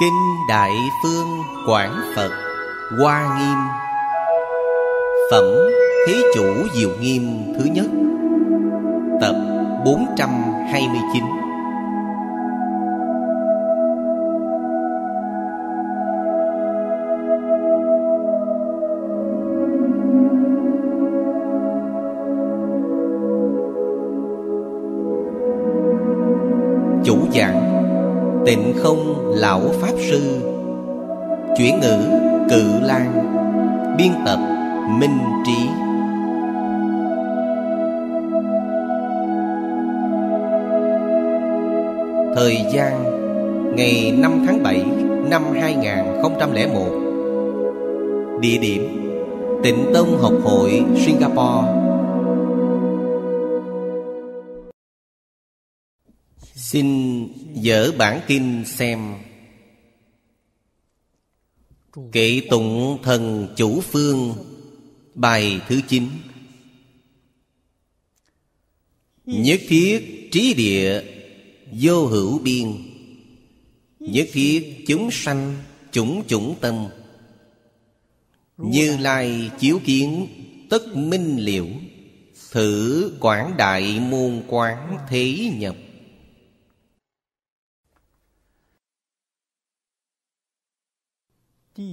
Kinh Đại Phương Quảng Phật Hoa Nghiêm Phẩm Thế Chủ Diệu Nghiêm thứ nhất Tập 429 lão pháp sư chuyển ngữ cự lan biên tập minh trí thời gian ngày 5 tháng 7 năm 2001 địa điểm tịnh tông học hội singapore Xin dở bản kinh xem Kệ tụng thần chủ phương Bài thứ 9 Nhất thiết trí địa Vô hữu biên Nhất thiết chúng sanh Chủng chủng tâm Như lai chiếu kiến Tất minh liễu Thử quảng đại môn quán thế nhập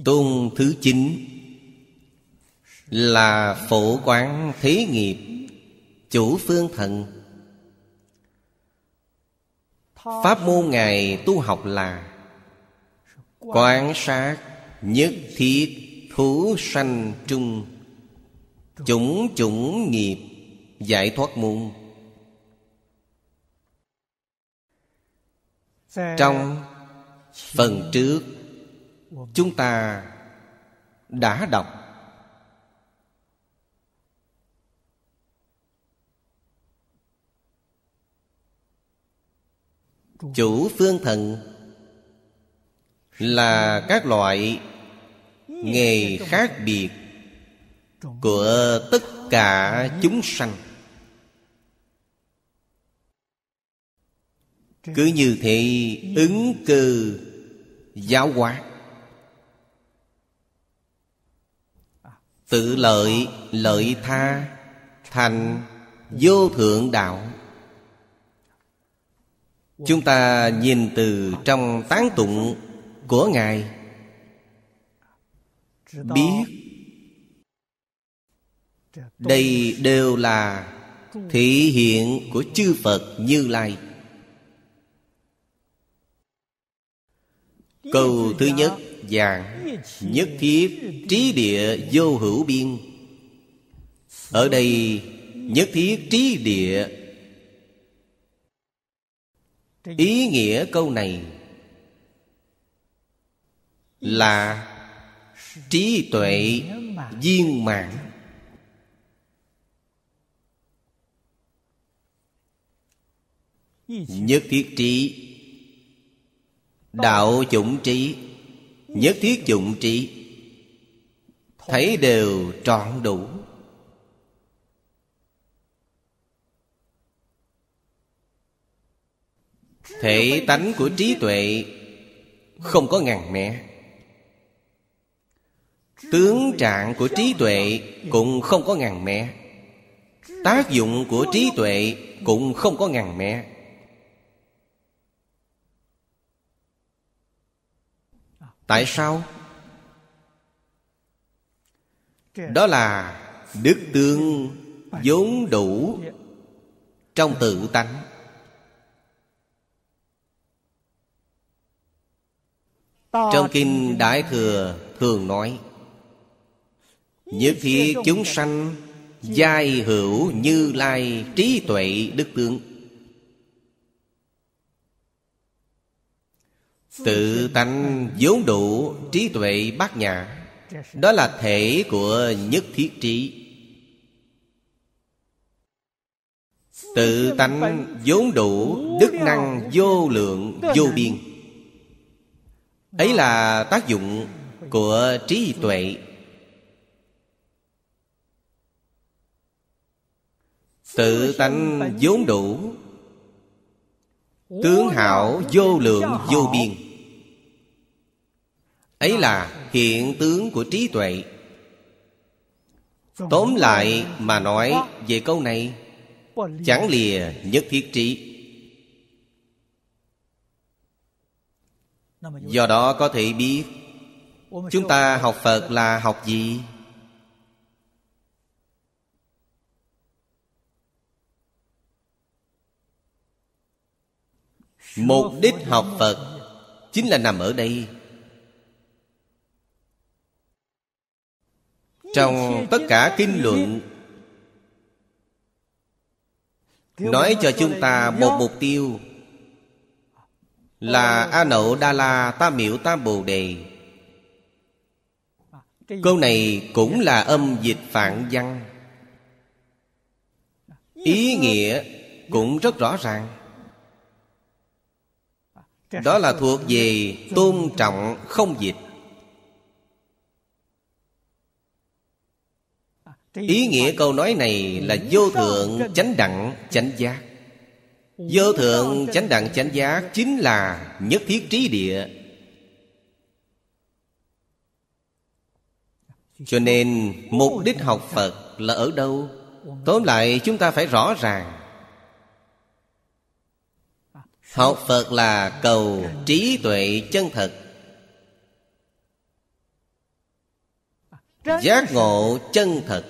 Tôn thứ chín Là phổ quán thế nghiệp Chủ phương thần Pháp môn Ngài tu học là Quán sát nhất thiết Thú sanh trung Chủng chủng nghiệp Giải thoát môn Trong phần trước chúng ta đã đọc chủ phương thần là các loại nghề khác biệt của tất cả chúng sanh cứ như thế ứng cư giáo hóa Tự lợi lợi tha Thành vô thượng đạo Chúng ta nhìn từ trong tán tụng của Ngài Biết Đây đều là thị hiện của chư Phật Như Lai Câu thứ nhất vàng Nhất thiết trí địa vô hữu biên Ở đây nhất thiết trí địa Ý nghĩa câu này Là trí tuệ viên mãn Nhất thiết trí Đạo chủng trí Nhất thiết dụng trị Thấy đều trọn đủ Thể tánh của trí tuệ Không có ngàn mẹ Tướng trạng của trí tuệ Cũng không có ngàn mẹ Tác dụng của trí tuệ Cũng không có ngàn mẹ tại sao đó là đức tương vốn đủ trong tự tánh trong kinh đại thừa thường nói nhất thiết chúng sanh giai hữu như lai trí tuệ đức tương Tự tánh vốn đủ trí tuệ bát nhã Đó là thể của nhất thiết trí Tự tánh vốn đủ đức năng vô lượng vô biên Ấy là tác dụng của trí tuệ Tự tánh vốn đủ Tướng hảo vô lượng vô biên ấy là hiện tướng của trí tuệ tóm lại mà nói về câu này chẳng lìa nhất thiết trí do đó có thể biết chúng ta học phật là học gì mục đích học phật chính là nằm ở đây trong tất cả kinh luận nói cho chúng ta một mục tiêu là a nậu đa la ta miểu ta bồ đề câu này cũng là âm dịch phạn văn ý nghĩa cũng rất rõ ràng đó là thuộc về tôn trọng không dịch ý nghĩa câu nói này là vô thượng chánh đẳng chánh giác vô thượng chánh đẳng chánh giác chính là nhất thiết trí địa cho nên mục đích học phật là ở đâu tóm lại chúng ta phải rõ ràng học phật là cầu trí tuệ chân thật giác ngộ chân thật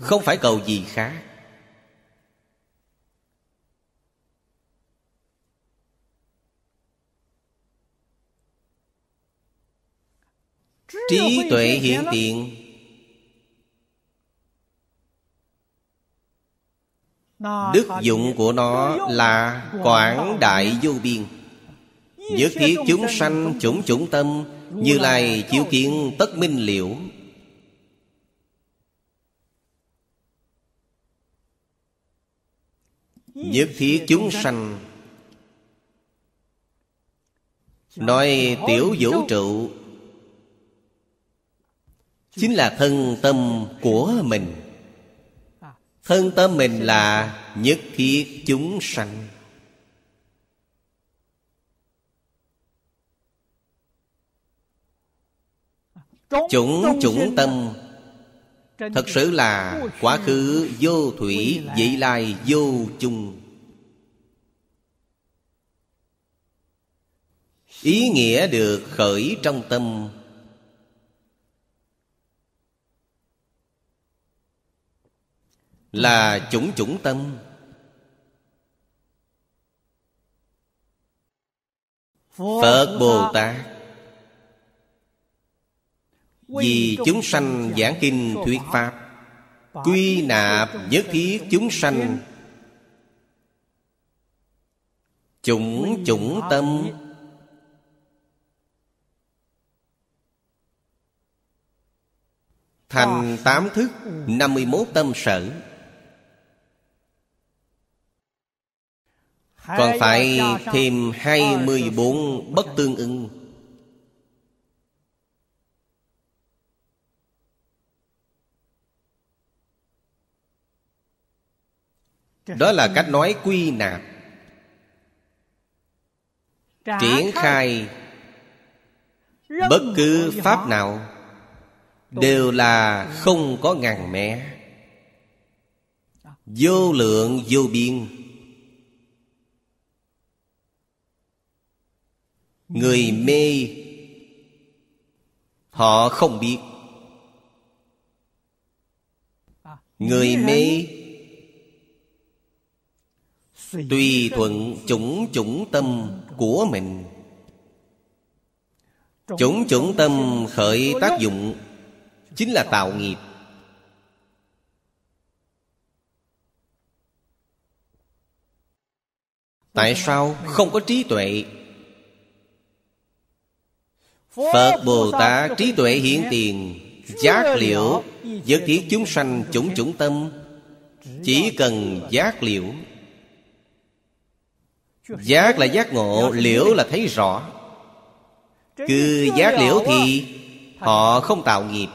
không phải cầu gì khác Trí tuệ hiện tiện Đức dụng của nó là quảng đại vô biên Nhất thiết chúng sanh chủng chủng tâm Như lai chiếu kiến tất minh liễu Nhất thiết chúng sanh Nói tiểu vũ trụ Chính là thân tâm của mình Thân tâm mình là nhất thiết chúng sanh Chủng chủng tâm thật sự là quá khứ vô thủy vị lai vô chung ý nghĩa được khởi trong tâm là chủng chủng tâm phật bồ tát vì chúng sanh giảng kinh thuyết pháp Quy nạp nhất thiết chúng sanh Chủng chủng tâm Thành tám thức 51 tâm sở Còn phải thêm 24 bất tương ưng đó là cách nói quy nạp triển khai bất cứ pháp nào đều là không có ngàn mẻ vô lượng vô biên người mê họ không biết à, người mê tùy thuận chủng chủng tâm của mình chủng chủng tâm khởi tác dụng chính là tạo nghiệp tại sao không có trí tuệ phật bồ tát trí tuệ hiển tiền giác liễu giới thiết chúng sanh chủng chủng tâm chỉ cần giác liễu Giác là giác ngộ Liễu là thấy rõ Cứ giác liễu thì Họ không tạo nghiệp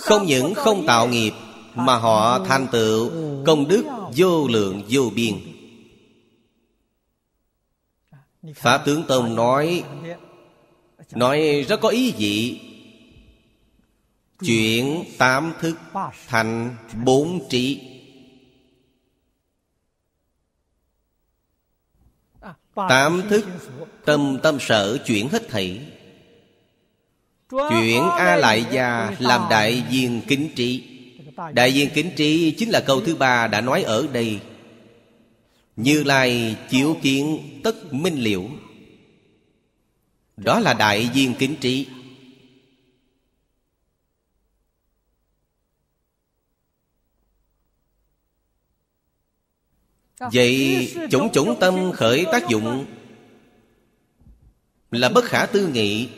Không những không tạo nghiệp Mà họ thành tựu công đức vô lượng vô biên Pháp tướng Tông nói Nói rất có ý vị Chuyển tám thức thành bốn trí Tám thức tâm tâm sở chuyển hết thảy Chuyển A Lại già làm đại viên kính trí Đại viên kính trí chính là câu thứ ba đã nói ở đây Như Lai chiếu kiến tất minh liễu Đó là đại viên kính trí Vậy chủng chủng tâm khởi tác dụng Là bất khả tư nghị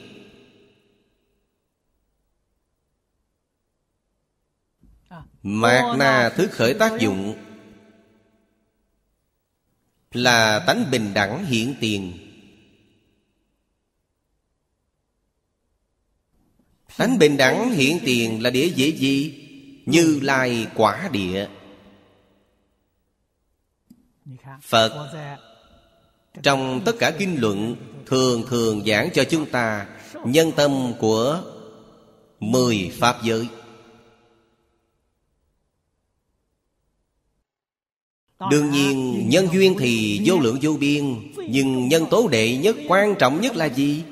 à, Mạc na thứ khởi tác dụng Là tánh bình đẳng hiện tiền Tánh bình đẳng hiện tiền là địa dễ gì? Như lai quả địa phật trong tất cả kinh luận thường thường giảng cho chúng ta nhân tâm của mười pháp giới đương nhiên nhân duyên thì vô lượng vô biên nhưng nhân tố đệ nhất quan trọng nhất là gì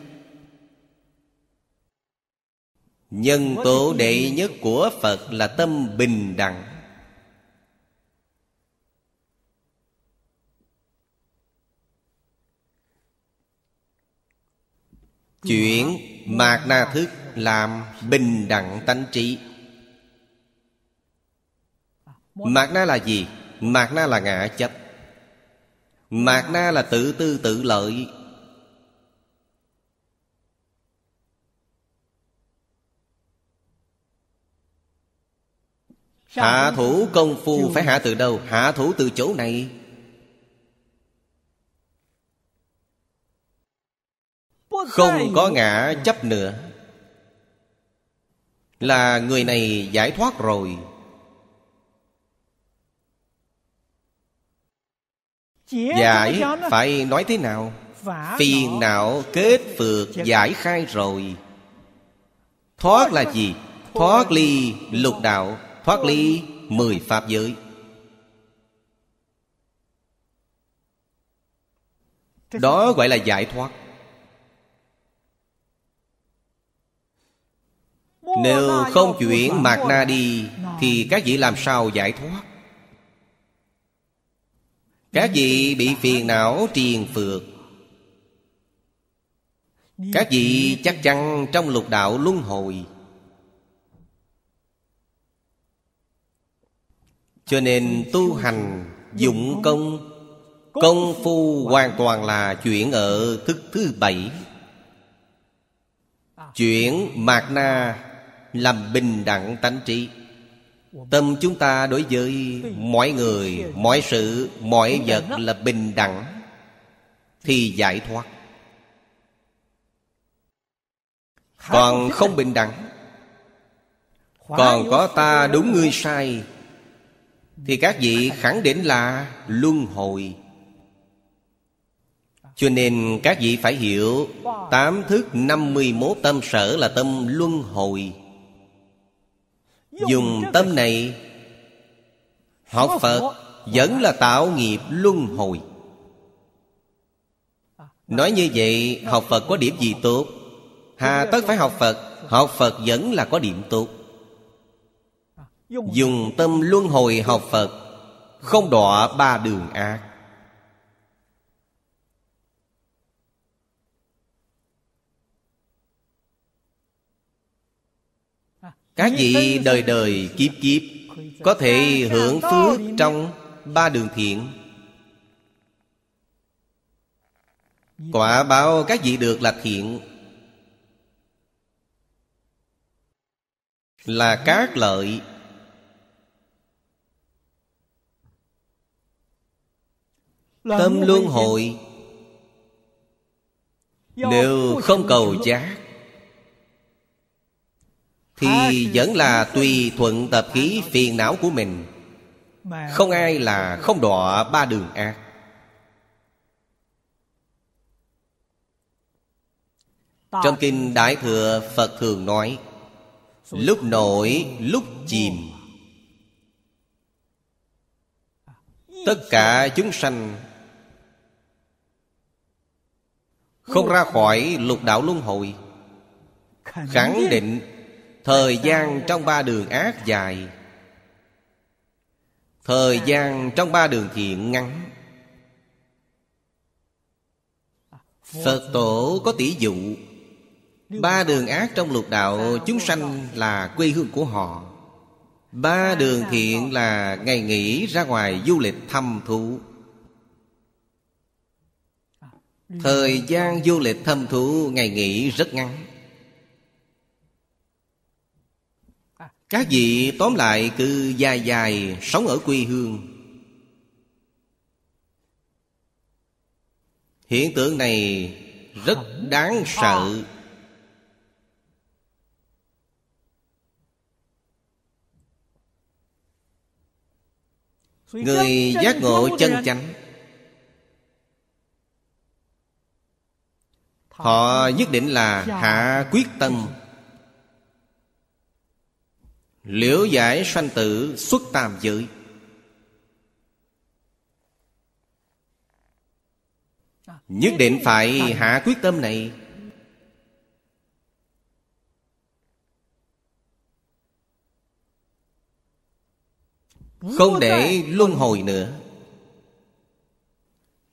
nhân tố đệ nhất của phật là tâm bình đẳng Chuyển mạc na thức làm bình đẳng tánh trí Mạc na là gì? Mạc na là ngã chấp Mạc na là tự tư tự lợi Hạ thủ công phu phải hạ từ đâu? Hạ thủ từ chỗ này Không có ngã chấp nữa Là người này giải thoát rồi Giải phải nói thế nào Phiền não kết phược giải khai rồi Thoát là gì? Thoát ly lục đạo Thoát ly mười pháp giới Đó gọi là giải thoát Nếu không chuyển mạt na đi Thì các vị làm sao giải thoát Các vị bị phiền não triền phược Các vị chắc chắn trong lục đạo luân hồi Cho nên tu hành dụng công Công phu hoàn toàn là chuyển ở thức thứ bảy à. Chuyển mạt na làm bình đẳng tánh trí tâm chúng ta đối với mọi người mọi sự mọi vật là bình đẳng thì giải thoát còn không bình đẳng còn có ta đúng ngươi sai thì các vị khẳng định là luân hồi cho nên các vị phải hiểu Tám thức 51 tâm sở là tâm luân hồi dùng tâm này học phật vẫn là tạo nghiệp luân hồi nói như vậy học phật có điểm gì tốt hà tất phải học phật học phật vẫn là có điểm tốt dùng tâm luân hồi học phật không đọa ba đường ác Các vị đời đời kiếp kiếp Có thể hưởng phước trong ba đường thiện Quả báo các vị được là thiện Là các lợi Tâm luân hội đều không cầu giác thì vẫn là tùy thuận tập khí phiền não của mình Không ai là không đọa ba đường ác Trong kinh Đại Thừa Phật thường nói Lúc nổi lúc chìm Tất cả chúng sanh Không ra khỏi lục đạo luân hồi Khẳng định Thời gian trong ba đường ác dài Thời gian trong ba đường thiện ngắn Phật tổ có tỷ dụ Ba đường ác trong lục đạo Chúng sanh là quê hương của họ Ba đường thiện là ngày nghỉ ra ngoài du lịch thăm thú Thời gian du lịch thăm thú ngày nghỉ rất ngắn Các vị tóm lại cứ dài dài sống ở quê hương Hiện tượng này rất đáng sợ Người giác ngộ chân chánh Họ nhất định là hạ quyết tâm Liễu giải sanh tử xuất tam giới Nhất định phải hạ quyết tâm này Không để luân hồi nữa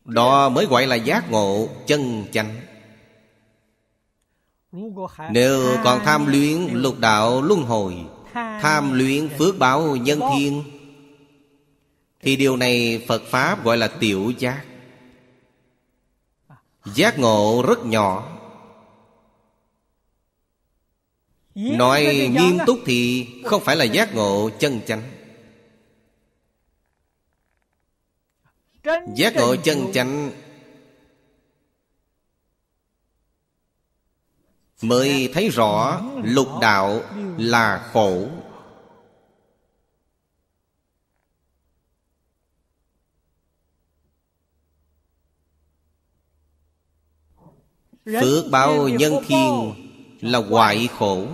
Đó mới gọi là giác ngộ chân chánh Nếu còn tham luyến lục đạo luân hồi Tham luyện phước báo nhân thiên Thì điều này Phật Pháp gọi là tiểu giác Giác ngộ rất nhỏ Nói nghiêm túc thì không phải là giác ngộ chân chánh Giác ngộ chân chánh mới thấy rõ lục đạo là khổ phước báo nhân thiên là hoại khổ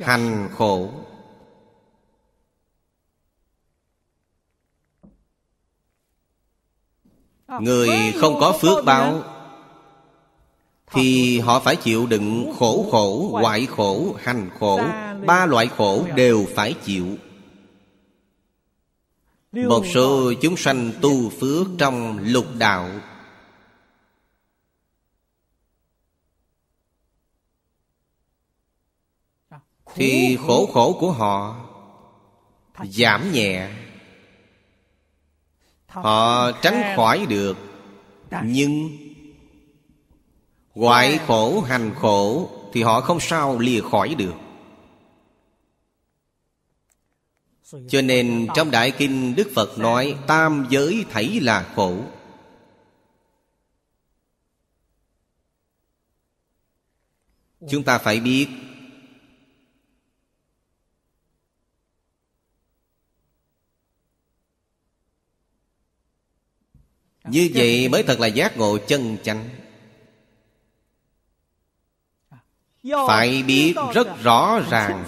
hành khổ người không có phước báo thì họ phải chịu đựng khổ khổ hoại khổ hành khổ ba loại khổ đều phải chịu một số chúng sanh tu phước trong lục đạo thì khổ khổ của họ giảm nhẹ họ tránh khỏi được nhưng Hoại khổ hành khổ Thì họ không sao lìa khỏi được Cho nên trong Đại Kinh Đức Phật nói Tam giới thảy là khổ Chúng ta phải biết Như vậy mới thật là giác ngộ chân chánh phải biết rất rõ ràng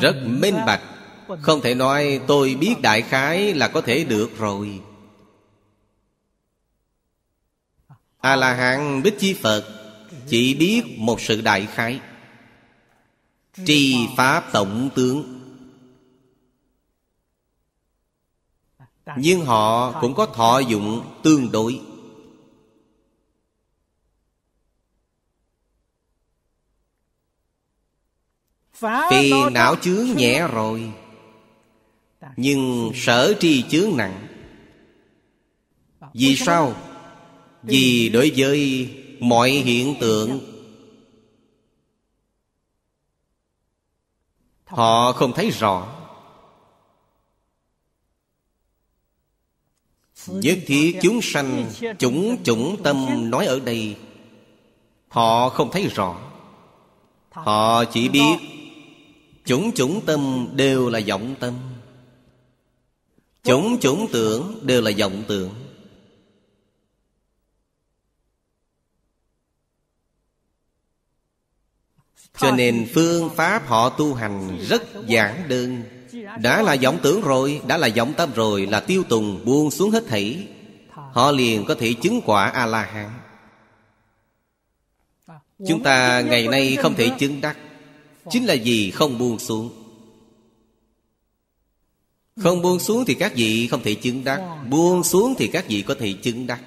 rất minh bạch không thể nói tôi biết đại khái là có thể được rồi a la hán bích chi phật chỉ biết một sự đại khái tri pháp tổng tướng nhưng họ cũng có thọ dụng tương đối Phiền não chướng nhẹ rồi Nhưng sở tri chướng nặng Vì sao? Vì đối với mọi hiện tượng Họ không thấy rõ Nhất thiết chúng sanh Chủng chủng tâm nói ở đây Họ không thấy rõ Họ chỉ biết Chủng chủng tâm đều là vọng tâm Chủng chủng tưởng đều là vọng tưởng Cho nên phương pháp họ tu hành rất giản đơn Đã là vọng tưởng rồi, đã là vọng tâm rồi Là tiêu tùng buông xuống hết thảy Họ liền có thể chứng quả A-la-hán Chúng ta ngày nay không thể chứng đắc Chính là gì không buông xuống Không buông xuống thì các vị không thể chứng đắc Buông xuống thì các vị có thể chứng đắc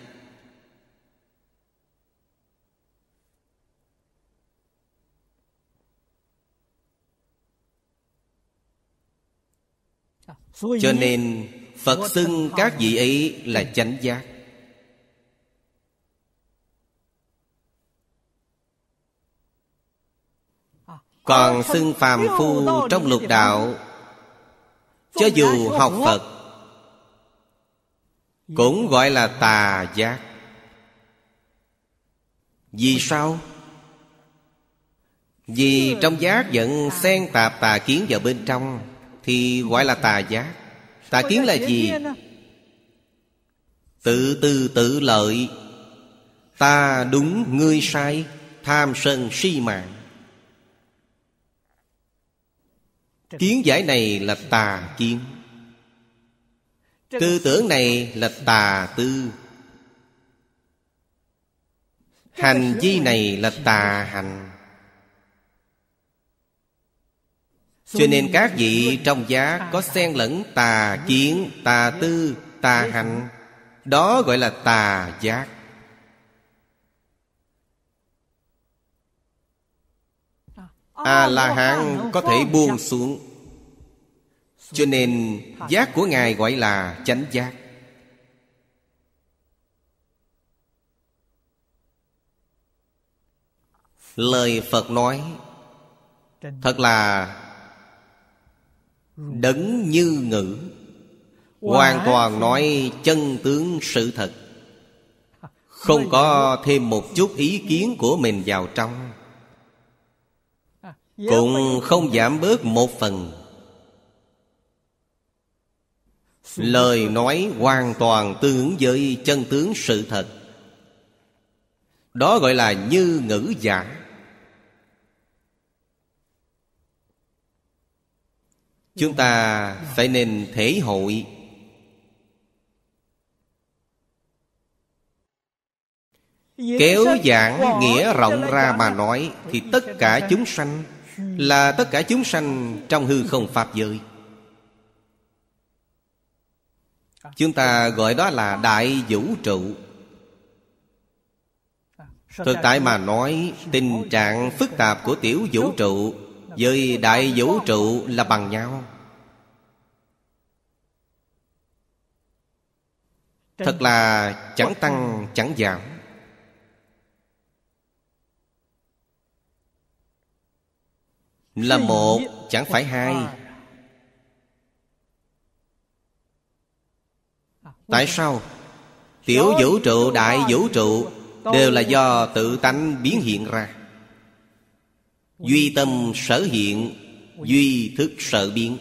Cho nên Phật xưng các vị ấy là chánh giác Còn xưng phàm phu trong lục đạo Cho dù học Phật Cũng gọi là tà giác Vì sao? Vì trong giác vẫn xen tạp tà kiến vào bên trong Thì gọi là tà giác Tà kiến là gì? Tự tư tự lợi Ta đúng ngươi sai Tham sân si mạng Kiến giải này là tà kiến Tư tưởng này là tà tư Hành vi này là tà hành Cho nên các vị trong giá có xen lẫn tà kiến, tà tư, tà hành Đó gọi là tà giác A-la-hán có thể buông xuống Cho nên giác của Ngài gọi là chánh giác Lời Phật nói Thật là Đấng như ngữ Hoàn toàn nói chân tướng sự thật Không có thêm một chút ý kiến của mình vào trong cũng không giảm bớt một phần Lời nói hoàn toàn tương ứng với chân tướng sự thật Đó gọi là như ngữ giả Chúng ta phải nên thể hội Kéo giảng nghĩa rộng ra mà nói Thì tất cả chúng sanh là tất cả chúng sanh trong hư không Pháp giới Chúng ta gọi đó là đại vũ trụ Thực tại mà nói Tình trạng phức tạp của tiểu vũ trụ Với đại vũ trụ là bằng nhau Thật là chẳng tăng chẳng giảm là một chẳng phải hai tại sao tiểu vũ trụ đại vũ trụ đều là do tự tánh biến hiện ra duy tâm sở hiện duy thức sở biến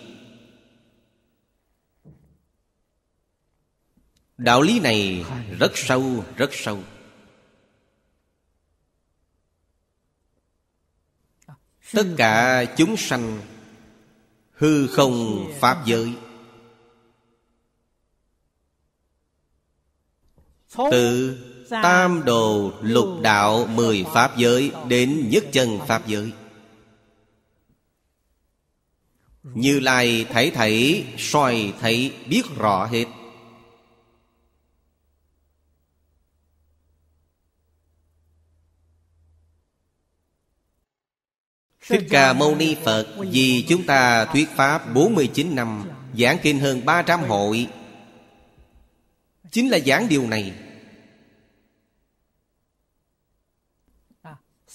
đạo lý này rất sâu rất sâu tất cả chúng sanh hư không pháp giới từ tam đồ lục đạo mười pháp giới đến nhất chân pháp giới như lai thấy thấy soi thấy biết rõ hết Thích Ca Mâu Ni Phật Vì chúng ta thuyết Pháp 49 năm Giảng kinh hơn 300 hội Chính là giảng điều này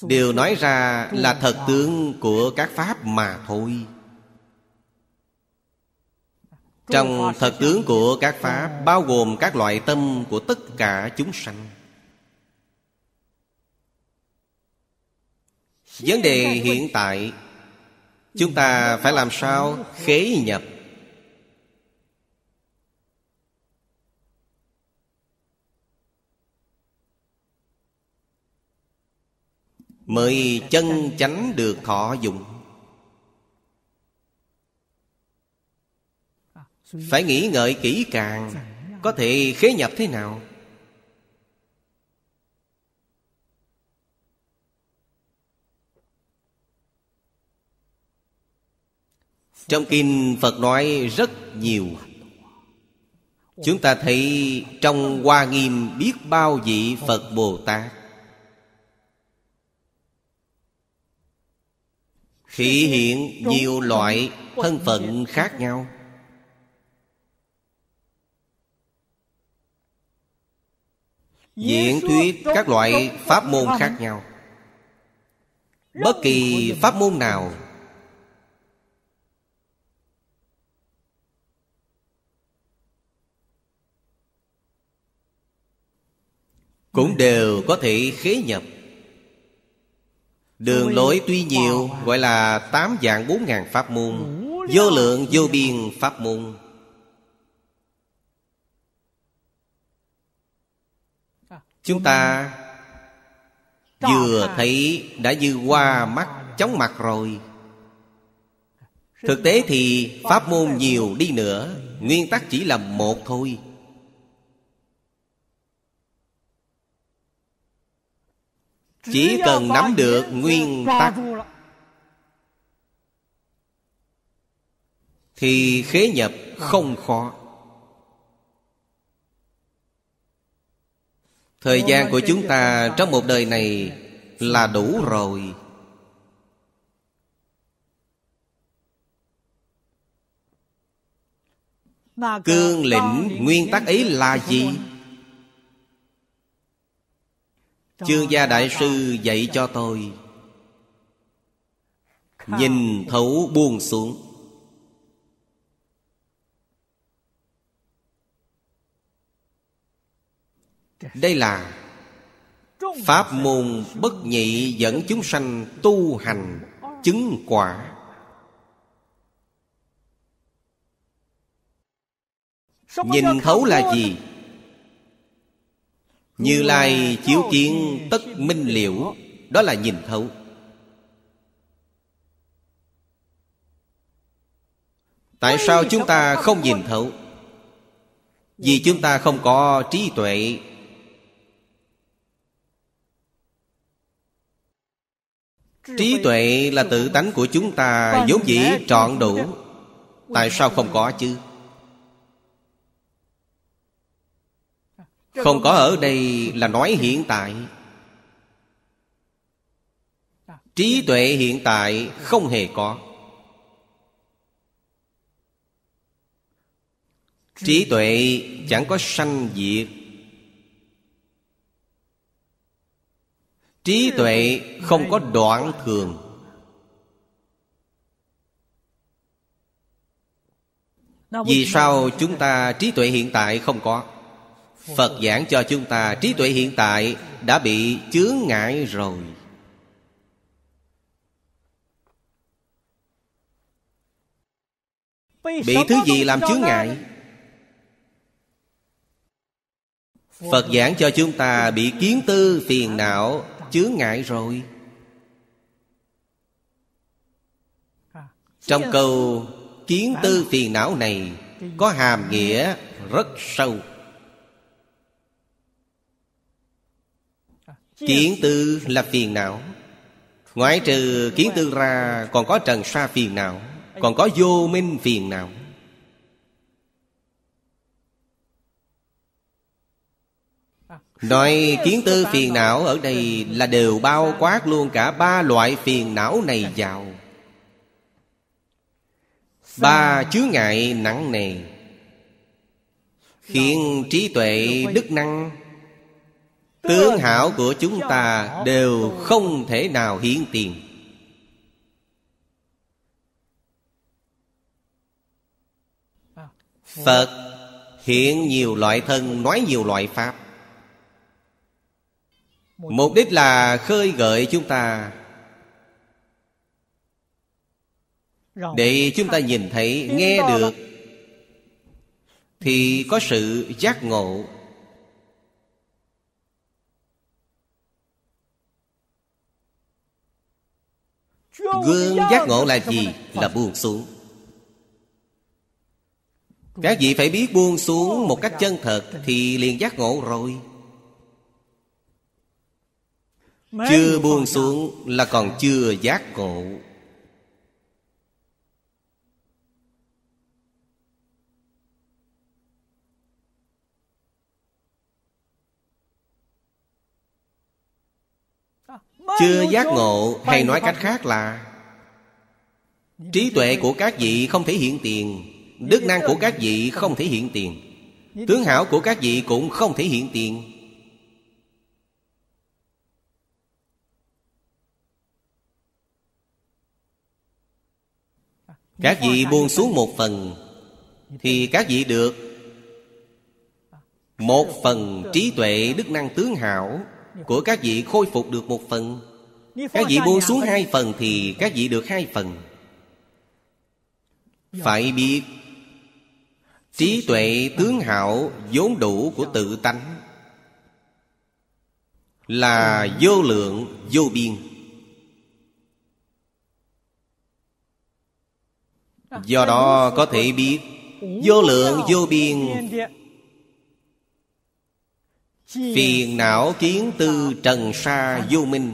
Điều nói ra là thật tướng của các Pháp mà thôi Trong thật tướng của các Pháp Bao gồm các loại tâm của tất cả chúng sanh vấn đề hiện tại chúng ta phải làm sao khế nhập mới chân chánh được thọ dụng phải nghĩ ngợi kỹ càng có thể khế nhập thế nào Trong kinh Phật nói rất nhiều Chúng ta thấy trong Hoa Nghiêm biết bao vị Phật Bồ Tát Thị hiện nhiều loại thân phận khác nhau Diễn thuyết các loại pháp môn khác nhau Bất kỳ pháp môn nào cũng đều có thể khế nhập đường lối tuy nhiều gọi là tám dạng bốn ngàn pháp môn vô lượng vô biên pháp môn chúng ta vừa thấy đã như qua mắt chóng mặt rồi thực tế thì pháp môn nhiều đi nữa nguyên tắc chỉ là một thôi chỉ cần nắm được nguyên tắc thì khế nhập không khó thời gian của chúng ta trong một đời này là đủ rồi cương lĩnh nguyên tắc ấy là gì Chương gia đại sư dạy cho tôi Nhìn thấu buông xuống Đây là Pháp môn bất nhị dẫn chúng sanh tu hành chứng quả Nhìn thấu là gì? Như Lai chiếu kiến tất minh liễu Đó là nhìn thấu Tại sao chúng ta không nhìn thấu Vì chúng ta không có trí tuệ Trí tuệ là tự tánh của chúng ta vốn dĩ trọn đủ Tại sao không có chứ không có ở đây là nói hiện tại trí tuệ hiện tại không hề có trí tuệ chẳng có sanh diệt trí tuệ không có đoạn thường vì sao chúng ta trí tuệ hiện tại không có phật giảng cho chúng ta trí tuệ hiện tại đã bị chướng ngại rồi bị thứ gì làm chướng ngại phật giảng cho chúng ta bị kiến tư phiền não chướng ngại rồi trong câu kiến tư phiền não này có hàm nghĩa rất sâu Kiến tư là phiền não Ngoại trừ kiến tư ra Còn có trần sa phiền não Còn có vô minh phiền não à. Nói kiến tư phiền não ở đây là đều bao quát luôn cả ba loại phiền não này dạ. vào Ba chứa ngại nặng nề Khiến trí tuệ đức năng tướng hảo của chúng ta đều không thể nào hiển tiền phật hiện nhiều loại thân nói nhiều loại pháp mục đích là khơi gợi chúng ta để chúng ta nhìn thấy nghe được thì có sự giác ngộ Gương giác ngộ là gì? Là buông xuống Các vị phải biết buông xuống một cách chân thật Thì liền giác ngộ rồi Chưa buông xuống là còn chưa giác ngộ chưa giác ngộ hay nói cách khác là trí tuệ của các vị không thể hiện tiền đức năng của các vị không thể hiện tiền tướng hảo của các vị cũng không thể hiện tiền các vị buông xuống một phần thì các vị được một phần trí tuệ đức năng tướng hảo của các vị khôi phục được một phần các vị buông xuống hai phần thì các vị được hai phần phải biết trí tuệ tướng hảo vốn đủ của tự tánh là vô lượng vô biên do đó có thể biết vô lượng vô biên Phiền não kiến tư trần sa vô minh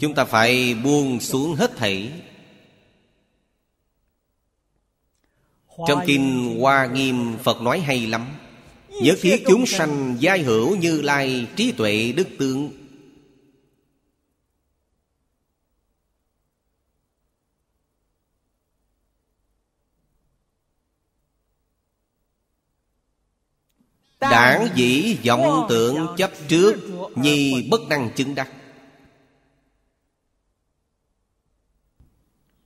Chúng ta phải buông xuống hết thảy Trong kinh Hoa Nghiêm Phật nói hay lắm nhớ thiết chúng sanh giai hữu như lai trí tuệ đức tướng Đảng dĩ vọng tưởng chấp trước Nhi bất năng chứng đắc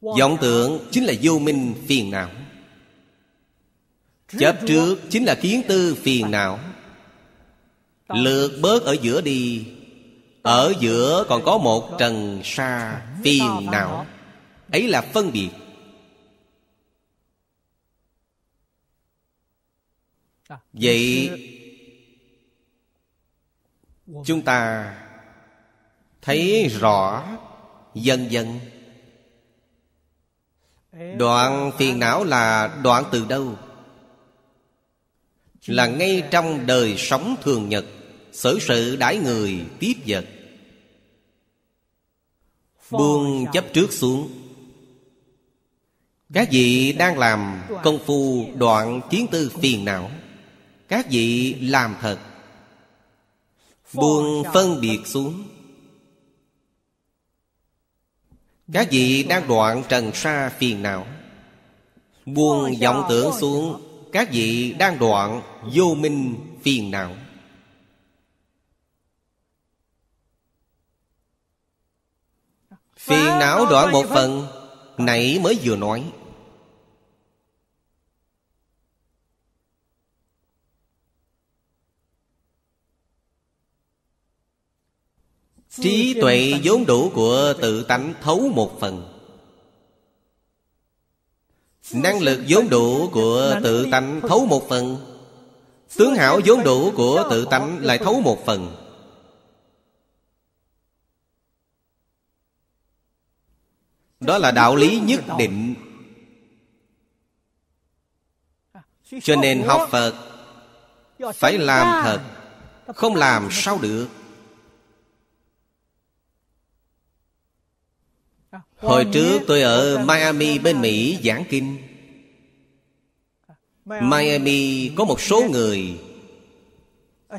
vọng tưởng chính là vô minh phiền não Chấp trước chính là kiến tư phiền não Lượt bớt ở giữa đi Ở giữa còn có một trần sa phiền não Ấy là phân biệt À, vậy chúng ta thấy rõ dần dần đoạn phiền não là đoạn từ đâu là ngay trong đời sống thường nhật xử sự đãi người tiếp vật buông chấp trước xuống các vị đang làm công phu đoạn kiến tư phiền não các vị làm thật buông phân biệt xuống các vị đang đoạn trần sa phiền não buông vọng tưởng xuống các vị đang đoạn vô minh phiền não phiền não đoạn một phần nãy mới vừa nói Trí tuệ vốn đủ của tự tánh thấu một phần Năng lực vốn đủ của tự tánh thấu một phần Tướng hảo vốn đủ của tự tánh lại thấu một phần Đó là đạo lý nhất định Cho nên học Phật Phải làm thật Không làm sao được Hồi trước tôi ở Miami bên Mỹ giảng kinh Miami có một số người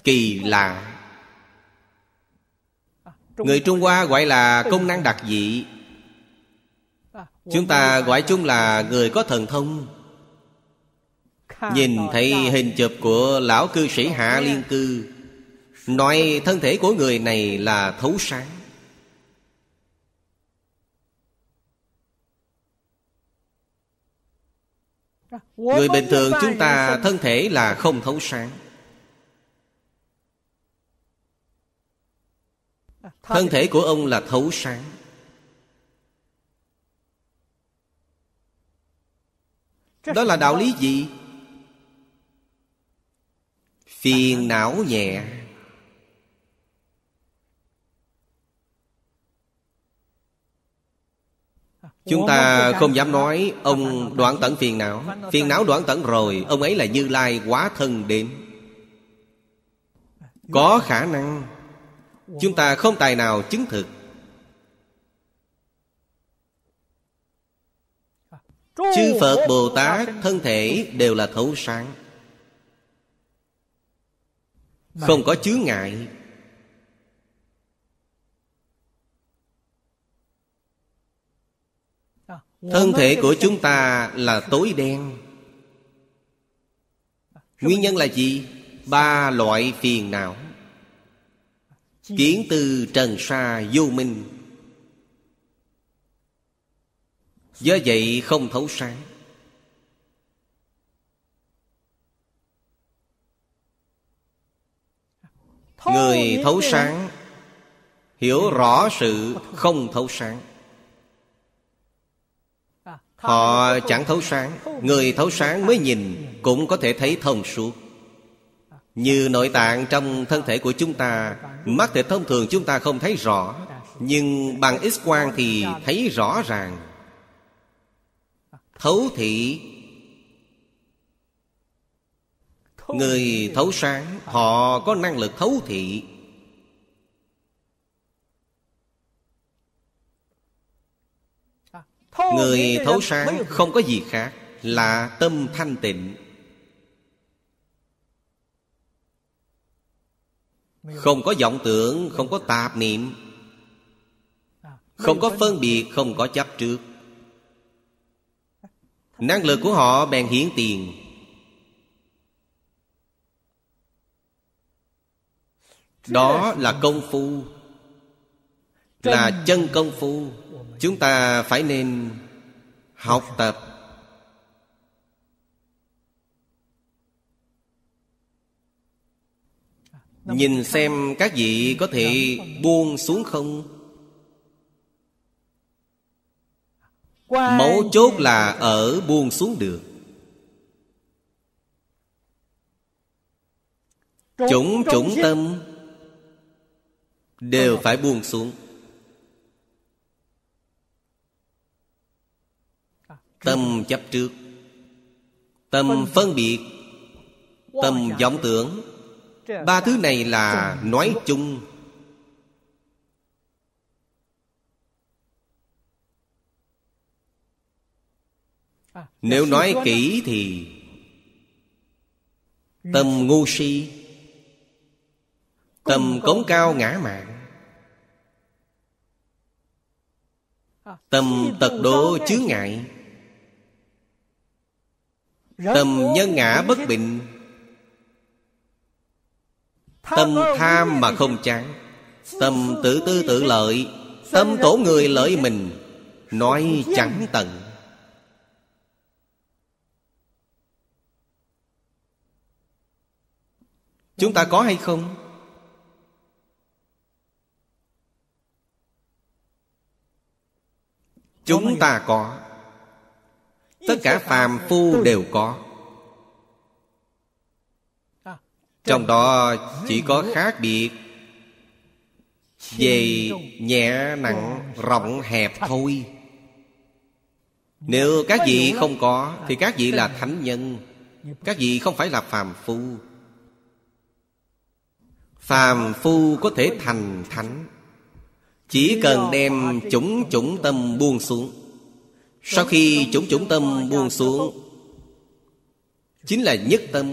Kỳ lạ à, Người Trung Hoa gọi là công năng đặc dị à, Chúng ta gọi chung là người có thần thông Nhìn thấy hình chụp của lão cư sĩ Hạ Liên Cư Nói thân thể của người này là thấu sáng Người bình thường chúng ta thân thể là không thấu sáng Thân thể của ông là thấu sáng Đó là đạo lý gì? Phiền uh-huh. não nhẹ Chúng ta không dám nói Ông đoạn tận phiền não Phiền não đoạn tận rồi Ông ấy là Như Lai quá thân đến Có khả năng Chúng ta không tài nào chứng thực Chư Phật Bồ Tát thân thể đều là thấu sáng Không có chướng ngại thân thể của chúng ta là tối đen nguyên nhân là gì ba loại phiền não kiến từ trần sa vô minh do vậy không thấu sáng người thấu sáng hiểu rõ sự không thấu sáng Họ chẳng thấu sáng Người thấu sáng mới nhìn Cũng có thể thấy thông suốt Như nội tạng trong thân thể của chúng ta Mắt thể thông thường chúng ta không thấy rõ Nhưng bằng x-quang thì thấy rõ ràng Thấu thị Người thấu sáng Họ có năng lực thấu thị Người thấu sáng không có gì khác Là tâm thanh tịnh Không có vọng tưởng Không có tạp niệm à, Không có phân biệt Không có chấp trước Năng lực của họ bèn hiển tiền Đó là công phu Là chân công phu chúng ta phải nên học tập nhìn xem các vị có thể buông xuống không mấu chốt là ở buông xuống được chủng chủng tâm đều phải buông xuống tâm chấp trước tâm phân biệt tâm vọng tưởng ba thứ này là nói chung à, nếu nói kỹ thì tâm ngu si tâm cống cao ngã mạng à, tâm tật độ chướng ngại Tâm nhân ngã bất bình Tâm tham mà không chán Tâm tự tư tự lợi Tâm tổ người lợi mình Nói chẳng tận Chúng ta có hay không? Chúng ta có tất cả phàm phu đều có trong đó chỉ có khác biệt về nhẹ nặng rộng hẹp thôi nếu các vị không có thì các vị là thánh nhân các vị không phải là phàm phu phàm phu có thể thành thánh chỉ cần đem chủng chủng tâm buông xuống sau khi chúng chúng tâm buông xuống Chính là nhất tâm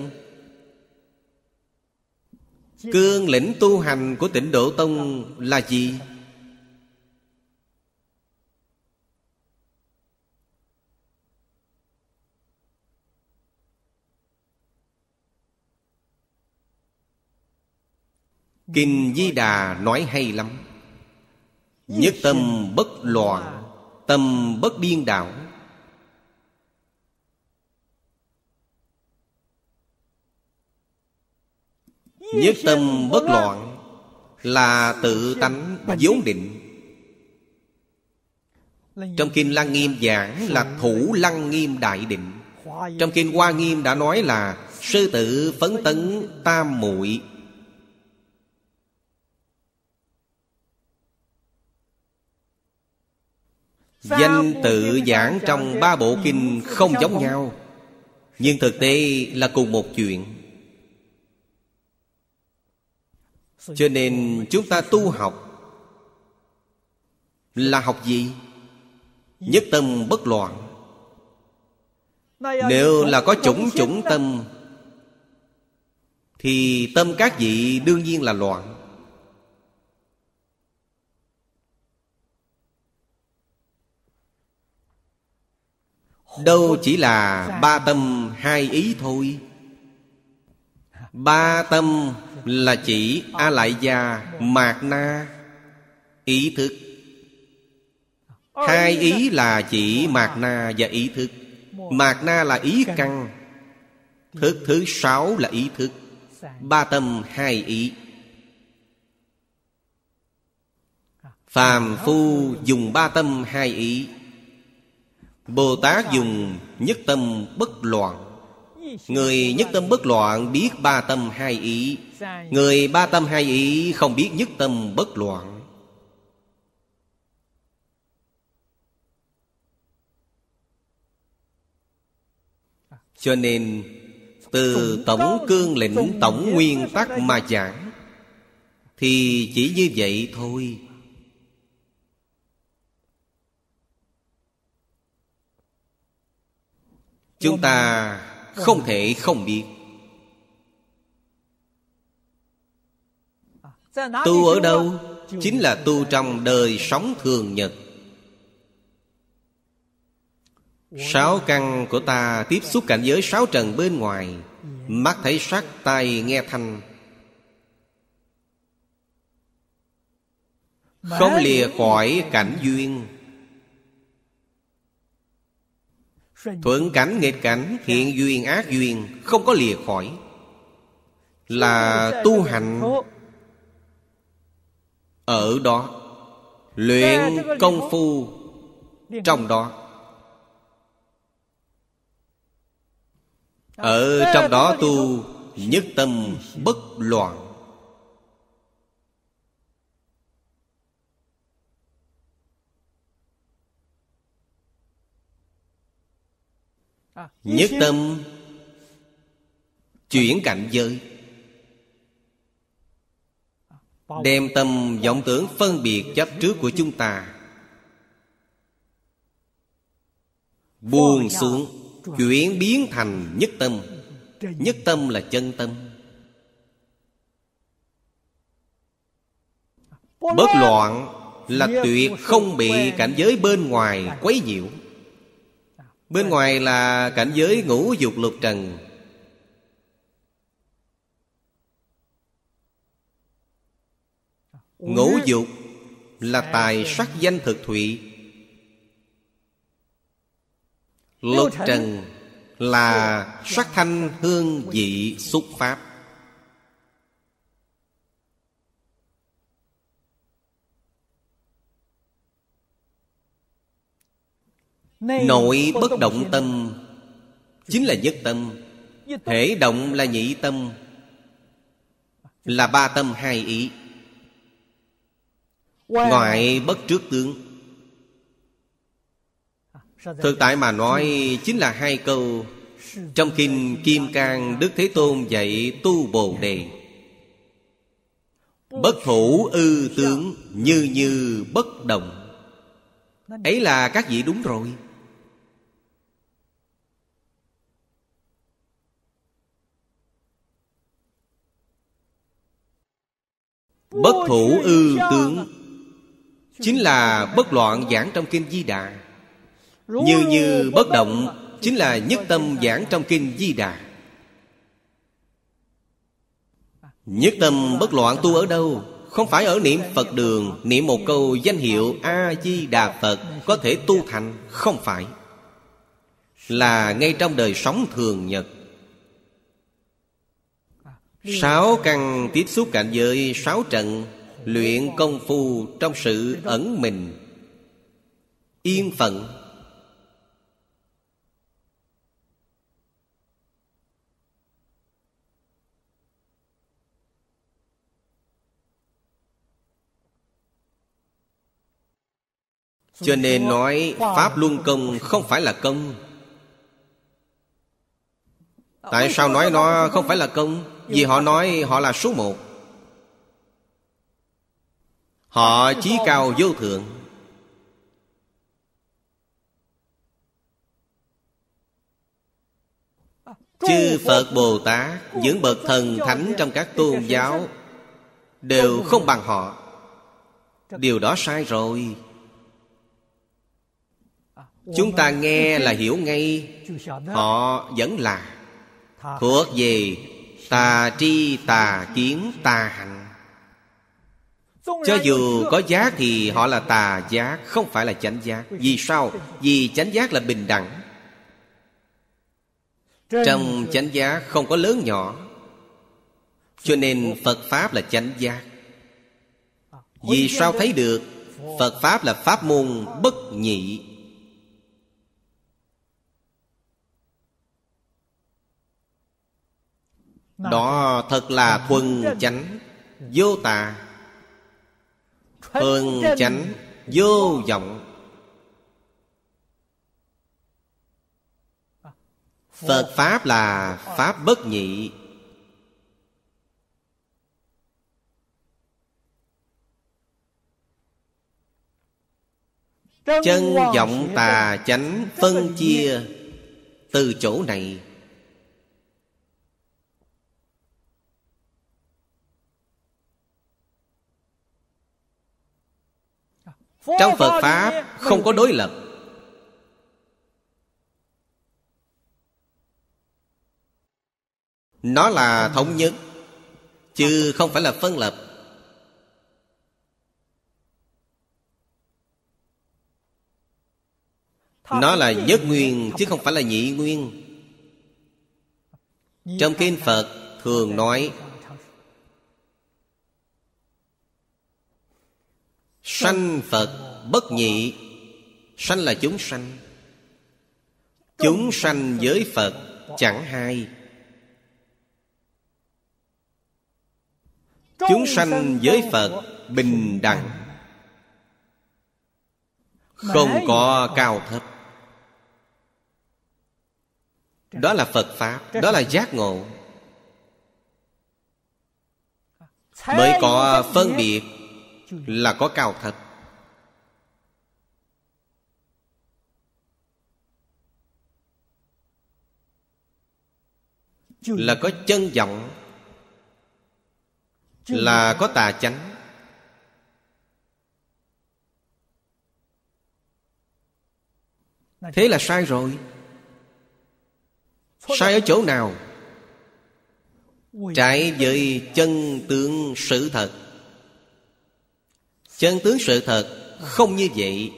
Cương lĩnh tu hành của tịnh Độ Tông là gì? Kinh Di Đà nói hay lắm Nhất tâm bất loạn Tâm bất điên đảo Nhất tâm bất loạn Là tự tánh vốn định Trong Kinh Lăng Nghiêm giảng là Thủ Lăng Nghiêm Đại Định Trong Kinh Hoa Nghiêm đã nói là Sư tử phấn tấn tam muội Danh tự giảng trong ba bộ kinh không giống nhau Nhưng thực tế là cùng một chuyện Cho nên chúng ta tu học Là học gì? Nhất tâm bất loạn Nếu là có chủng chủng tâm Thì tâm các vị đương nhiên là loạn Đâu chỉ là ba tâm hai ý thôi Ba tâm là chỉ A Lại Gia Mạc Na Ý thức Hai ý là chỉ Mạc Na và ý thức Mạc Na là ý căn Thức thứ sáu là ý thức Ba tâm hai ý Phàm phu dùng ba tâm hai ý Bồ Tát dùng nhất tâm bất loạn Người nhất tâm bất loạn biết ba tâm hai ý Người ba tâm hai ý không biết nhất tâm bất loạn Cho nên Từ tổng cương lĩnh tổng nguyên tắc mà giảng Thì chỉ như vậy thôi chúng ta không thể không biết tu ở đâu chính là tu trong đời sống thường nhật sáu căn của ta tiếp xúc cảnh giới sáu trần bên ngoài mắt thấy sắc tay, nghe thanh không lìa khỏi cảnh duyên thuận cảnh nghịch cảnh hiện duyên ác duyên không có lìa khỏi là tu hành ở đó luyện công phu trong đó ở trong đó tu nhất tâm bất loạn À. Nhất tâm Chuyển cảnh giới Đem tâm vọng tưởng phân biệt chấp trước của chúng ta Buông xuống Chuyển biến thành nhất tâm Nhất tâm là chân tâm Bất loạn là tuyệt không bị cảnh giới bên ngoài quấy nhiễu Bên ngoài là cảnh giới ngũ dục lục trần Ngũ dục là à. tài sắc danh thực thụy Lục trần là sắc thanh hương dị xúc pháp Nội bất động tâm Chính là nhất tâm Thể động là nhị tâm Là ba tâm hai ý Ngoại bất trước tướng Thực tại mà nói chính là hai câu Trong Kinh Kim Cang Đức Thế Tôn dạy tu Bồ Đề Bất thủ ư tướng như như bất động Ấy là các vị đúng rồi Bất thủ ư tướng Chính là bất loạn giảng trong kinh Di Đà Như như bất động Chính là nhất tâm giảng trong kinh Di Đà Nhất tâm bất loạn tu ở đâu Không phải ở niệm Phật đường Niệm một câu danh hiệu A-di-đà Phật Có thể tu thành Không phải Là ngay trong đời sống thường nhật Sáu căn tiếp xúc cảnh giới sáu trận Luyện công phu trong sự ẩn mình Yên phận Cho nên nói Pháp Luân Công không phải là công Tại sao nói nó không phải là công vì họ nói họ là số một Họ chí cao vô thượng Chư Phật Bồ Tát Những bậc thần thánh trong các tôn giáo Đều không bằng họ Điều đó sai rồi Chúng ta nghe là hiểu ngay Họ vẫn là Thuộc về Tà tri tà kiến tà hạnh Cho dù có giác thì họ là tà giác Không phải là chánh giác Vì sao? Vì chánh giác là bình đẳng Trong chánh giác không có lớn nhỏ Cho nên Phật Pháp là chánh giác Vì sao thấy được Phật Pháp là pháp môn bất nhị Đó thật là thuần chánh Vô tà Thuần chánh Vô vọng à. Phật Pháp là Pháp bất nhị Chân vọng tà chánh phân chia Từ chỗ này trong phật pháp không có đối lập nó là thống nhất chứ không phải là phân lập nó là nhất nguyên chứ không phải là nhị nguyên trong kinh phật thường nói sanh phật bất nhị sanh là chúng sanh chúng sanh với phật chẳng hai chúng sanh với phật bình đẳng không có cao thấp đó là phật pháp đó là giác ngộ mới có phân biệt là có cao thấp là có chân vọng là có tà chánh thế là sai rồi sai ở chỗ nào trái với chân tướng sự thật chân tướng sự thật không như vậy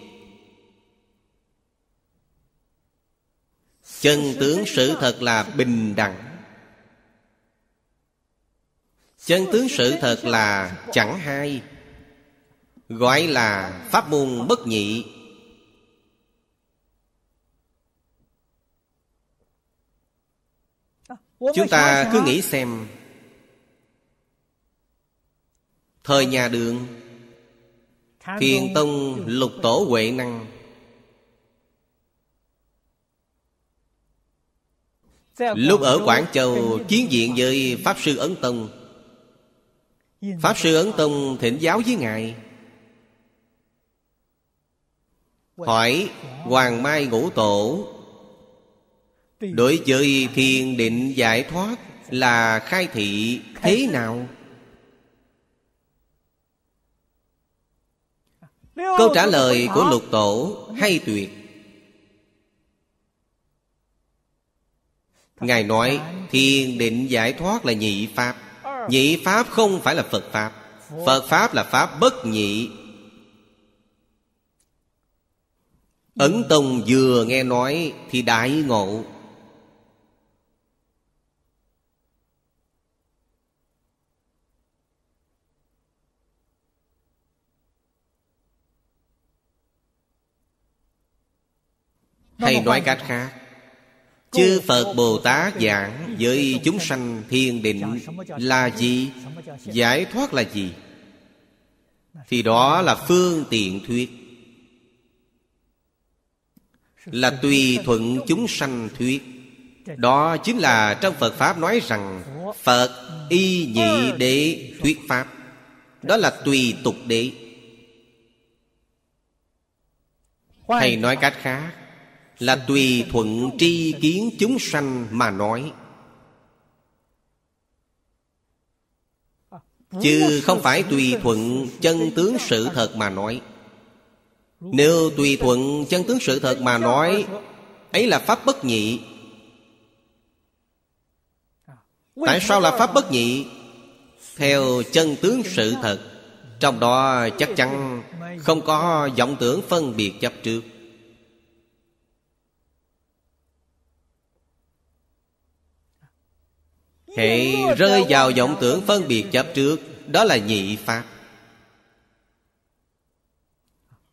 chân tướng sự thật là bình đẳng chân tướng sự thật là chẳng hai gọi là pháp môn bất nhị chúng ta cứ nghĩ xem thời nhà đường thiền tông lục tổ huệ năng lúc ở quảng châu chiến diện với pháp sư ấn tông pháp sư ấn tông thỉnh giáo với ngài hỏi hoàng mai ngũ tổ đối với thiền định giải thoát là khai thị thế nào Câu trả lời của lục tổ hay tuyệt Ngài nói thiền định giải thoát là nhị pháp Nhị pháp không phải là Phật pháp Phật pháp là pháp bất nhị Ấn Tông vừa nghe nói thì đại ngộ hay nói cách khác chư phật bồ tát giảng với chúng sanh thiền định là gì giải thoát là gì thì đó là phương tiện thuyết là tùy thuận chúng sanh thuyết đó chính là trong phật pháp nói rằng phật y nhị đế thuyết pháp đó là tùy tục đế hay nói cách khác là tùy thuận tri kiến chúng sanh mà nói chứ không phải tùy thuận chân tướng sự thật mà nói nếu tùy thuận chân tướng sự thật mà nói ấy là pháp bất nhị tại sao là pháp bất nhị theo chân tướng sự thật trong đó chắc chắn không có vọng tưởng phân biệt chấp trước hệ rơi vào vọng tưởng phân biệt chấp trước đó là nhị pháp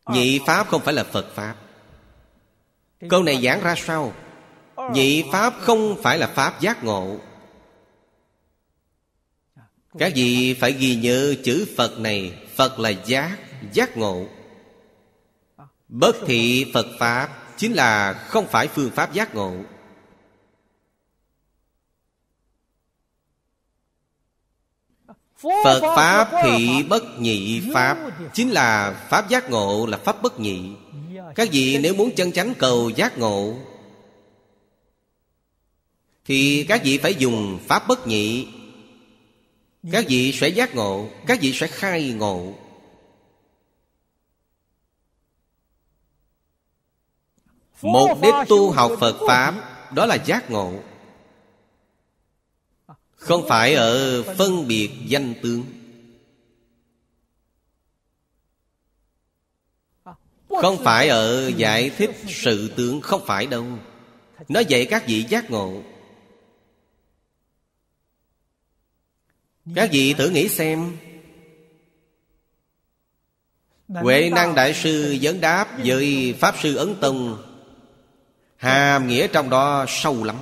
ờ. nhị pháp không phải là phật pháp câu này giảng ra sau ờ. nhị pháp không phải là pháp giác ngộ các vị phải ghi nhớ chữ phật này phật là giác giác ngộ bất thị phật pháp chính là không phải phương pháp giác ngộ Phật Pháp thị bất nhị Pháp Chính là Pháp giác ngộ là Pháp bất nhị Các vị nếu muốn chân chánh cầu giác ngộ Thì các vị phải dùng Pháp bất nhị Các vị sẽ giác ngộ Các vị sẽ khai ngộ Một đích tu học Phật Pháp Đó là giác ngộ không phải ở phân biệt danh tướng Không phải ở giải thích sự tướng Không phải đâu Nó dạy các vị giác ngộ Các vị thử nghĩ xem Huệ năng đại sư vấn đáp với Pháp sư Ấn Tông Hàm nghĩa trong đó sâu lắm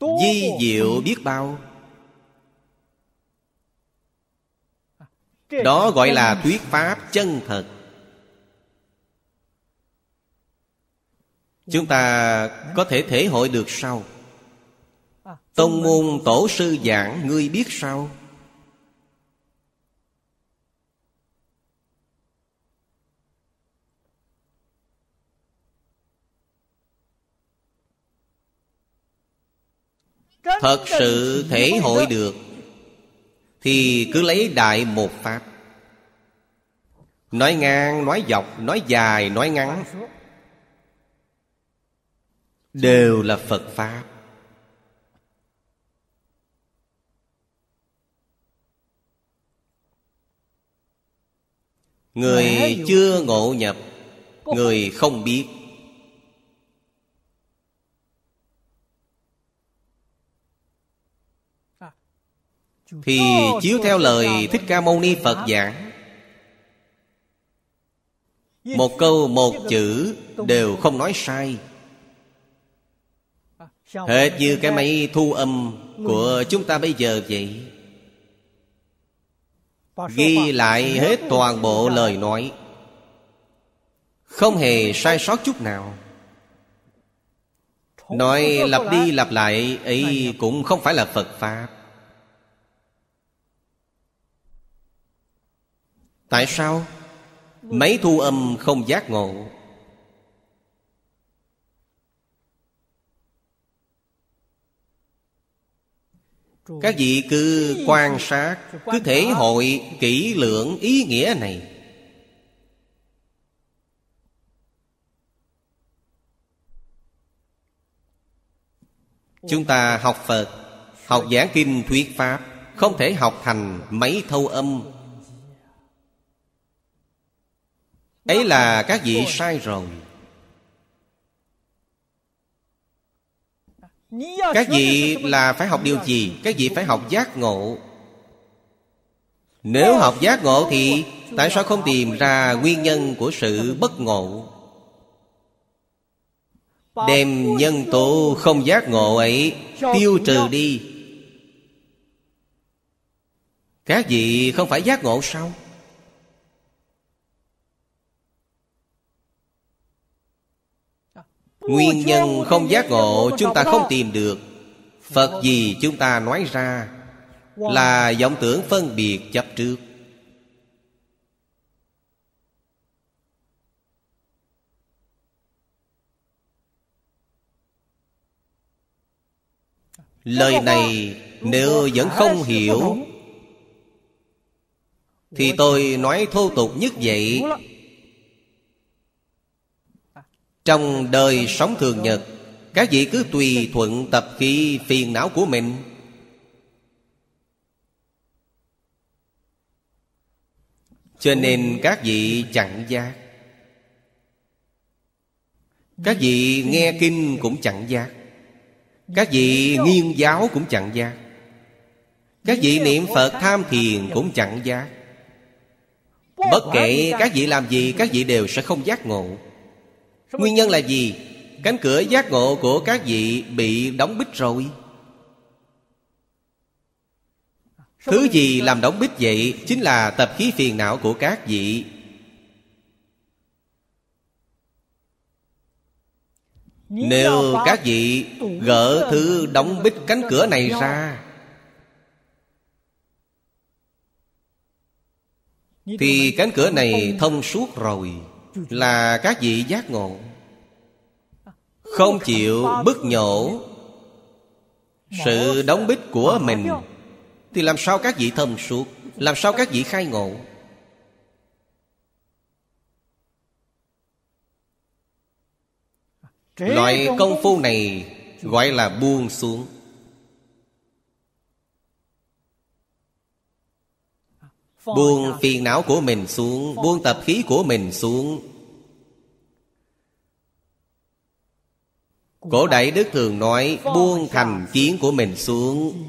Di diệu biết bao Đó gọi là thuyết pháp chân thật Chúng ta có thể thể hội được sau à, Tông môn tổ sư giảng ngươi biết sao thật sự thể hội được thì cứ lấy đại một pháp nói ngang nói dọc nói dài nói ngắn đều là phật pháp người chưa ngộ nhập người không biết thì chiếu theo lời thích ca mâu ni phật giảng một câu một chữ đều không nói sai à, hết như cái máy thu âm của chúng ta bây giờ vậy ghi lại hết toàn bộ lời nói không hề sai sót chút nào nói lặp đi lặp lại ấy cũng không phải là phật pháp Tại sao Máy thu âm không giác ngộ Các vị cứ quan sát Cứ thể hội kỹ lưỡng ý nghĩa này Chúng ta học Phật Học giảng kinh thuyết Pháp Không thể học thành mấy thâu âm ấy là các vị sai rồi các vị là phải học điều gì các vị phải học giác ngộ nếu học giác ngộ thì tại sao không tìm ra nguyên nhân của sự bất ngộ đem nhân tố không giác ngộ ấy tiêu trừ đi các vị không phải giác ngộ sao Nguyên nhân không giác ngộ chúng ta không tìm được Phật gì chúng ta nói ra Là vọng tưởng phân biệt chấp trước Lời này nếu vẫn không hiểu Thì tôi nói thô tục nhất vậy trong đời sống thường nhật Các vị cứ tùy thuận tập khí phiền não của mình Cho nên các vị chẳng giác Các vị nghe kinh cũng chẳng giác Các vị nghiên giáo cũng chẳng giác Các vị niệm Phật tham thiền cũng chẳng giác Bất kể các vị làm gì Các vị đều sẽ không giác ngộ Nguyên nhân là gì? Cánh cửa giác ngộ của các vị bị đóng bích rồi Thứ gì làm đóng bích vậy Chính là tập khí phiền não của các vị Nếu các vị gỡ thứ đóng bích cánh cửa này ra Thì cánh cửa này thông suốt rồi Là các vị giác ngộ không chịu bức nhổ Sự đóng bích của mình Thì làm sao các vị thông suốt Làm sao các vị khai ngộ Loại công phu này Gọi là buông xuống Buông phiền não của mình xuống Buông tập khí của mình xuống Cổ Đại Đức thường nói Buông thành kiến của mình xuống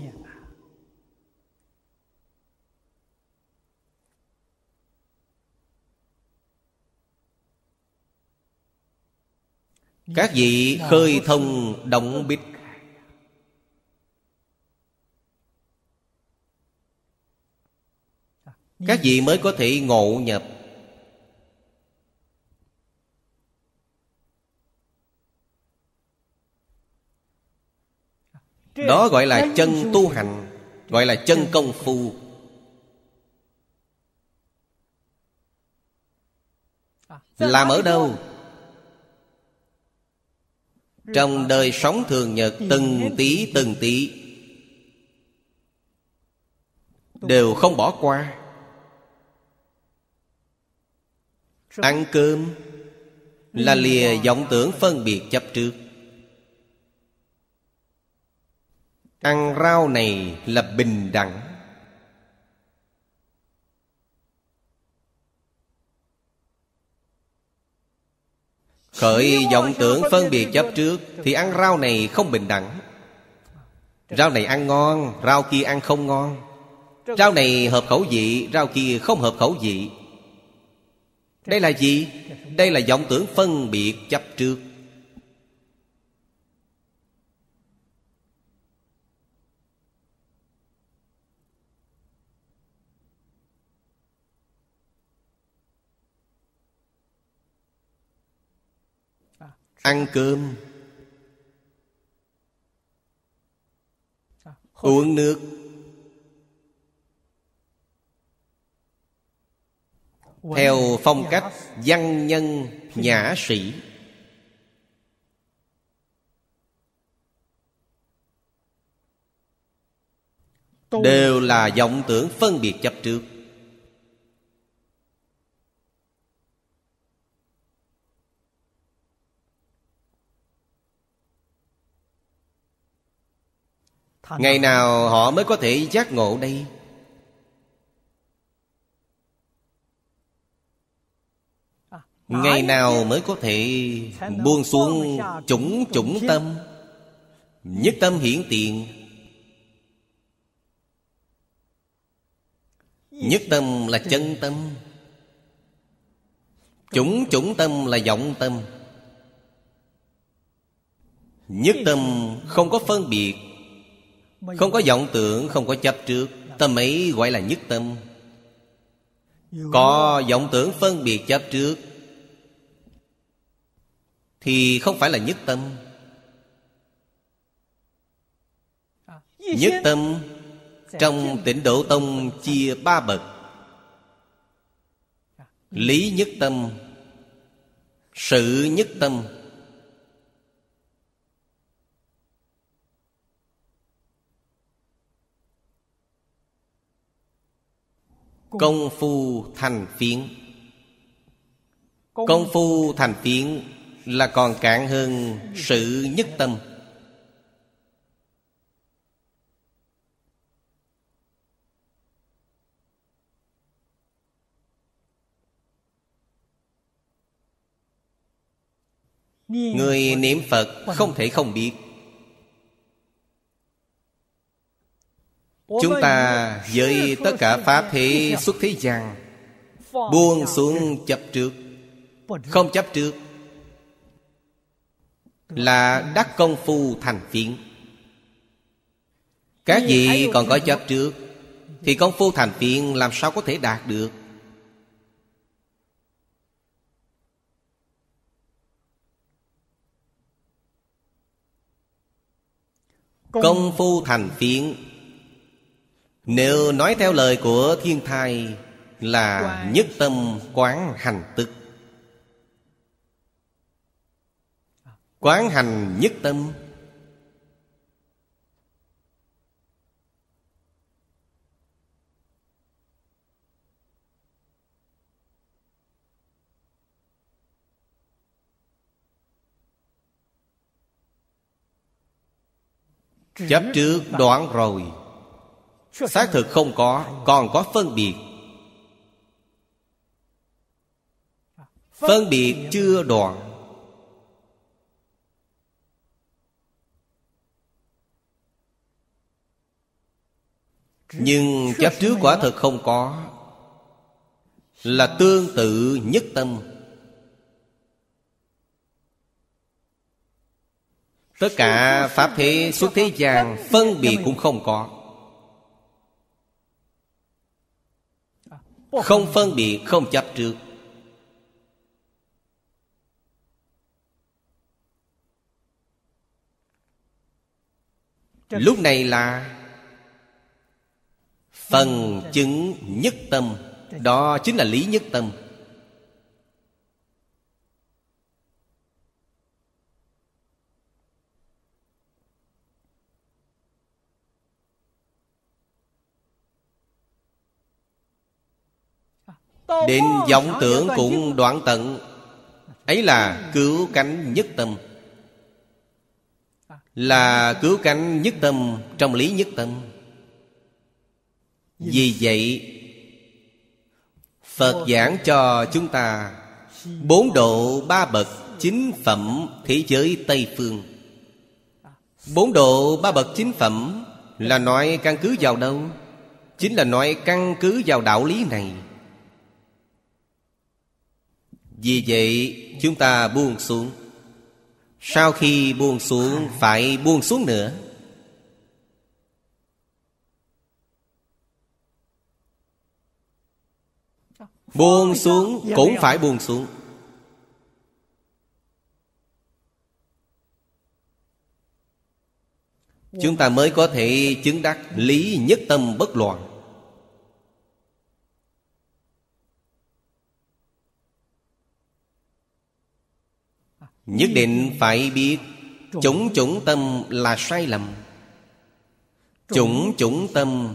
Các vị khơi thông động bích Các vị mới có thể ngộ nhập đó gọi là chân tu hành gọi là chân công phu làm ở đâu trong đời sống thường nhật từng tí từng tí đều không bỏ qua ăn cơm là lìa vọng tưởng phân biệt chấp trước ăn dạ. rau này là bình đẳng khởi vọng tưởng phân biệt chấp trước thì ăn rau này không bình đẳng rau này ăn ngon rau kia ăn không ngon rau này hợp khẩu vị rau kia không hợp khẩu vị đây là gì đây là vọng tưởng phân biệt chấp trước ăn cơm dạ, uống nước theo phong cách dạ. văn nhân nhã sĩ đều là vọng tưởng phân biệt chấp trước ngày nào họ mới có thể giác ngộ đây à, ngày nào mới có thể buông xuống chủng chủng tâm nhất tâm hiển tiền nhất tâm là chân tâm chủng chủng tâm là vọng tâm nhất tâm không có phân biệt không có vọng tưởng Không có chấp trước Tâm ấy gọi là nhất tâm Có vọng tưởng phân biệt chấp trước Thì không phải là nhất tâm Nhất tâm Trong tỉnh Độ Tông chia ba bậc Lý nhất tâm Sự nhất tâm Công phu thành phiến Công phu thành phiến Là còn cạn hơn sự nhất tâm Người niệm Phật không thể không biết Chúng ta với tất cả Pháp thế xuất thế gian Buông xuống chấp trước Không chấp trước Là đắc công phu thành phiến Các vị còn có chấp trước Thì công phu thành phiến làm sao có thể đạt được Công phu thành phiến nếu nói theo lời của thiên thai Là nhất tâm quán hành tức Quán hành nhất tâm Chấp trước đoạn rồi Xác thực không có Còn có phân biệt Phân biệt chưa đoạn Nhưng chấp trước quả thực không có Là tương tự nhất tâm Tất cả Pháp thế suốt thế gian Phân biệt cũng không có Không phân biệt không chấp trước Lúc này là Phần chứng nhất tâm Đó chính là lý nhất tâm Đến vọng tưởng cũng đoạn tận Ấy là cứu cánh nhất tâm Là cứu cánh nhất tâm trong lý nhất tâm Vì vậy Phật giảng cho chúng ta Bốn độ ba bậc chính phẩm thế giới Tây Phương Bốn độ ba bậc chính phẩm Là nói căn cứ vào đâu? Chính là nói căn cứ vào đạo lý này vì vậy chúng ta buông xuống Sau khi buông xuống phải buông xuống nữa Buông xuống cũng phải buông xuống Chúng ta mới có thể chứng đắc lý nhất tâm bất loạn Nhất định phải biết Chủng chủng tâm là sai lầm Chủng chủng tâm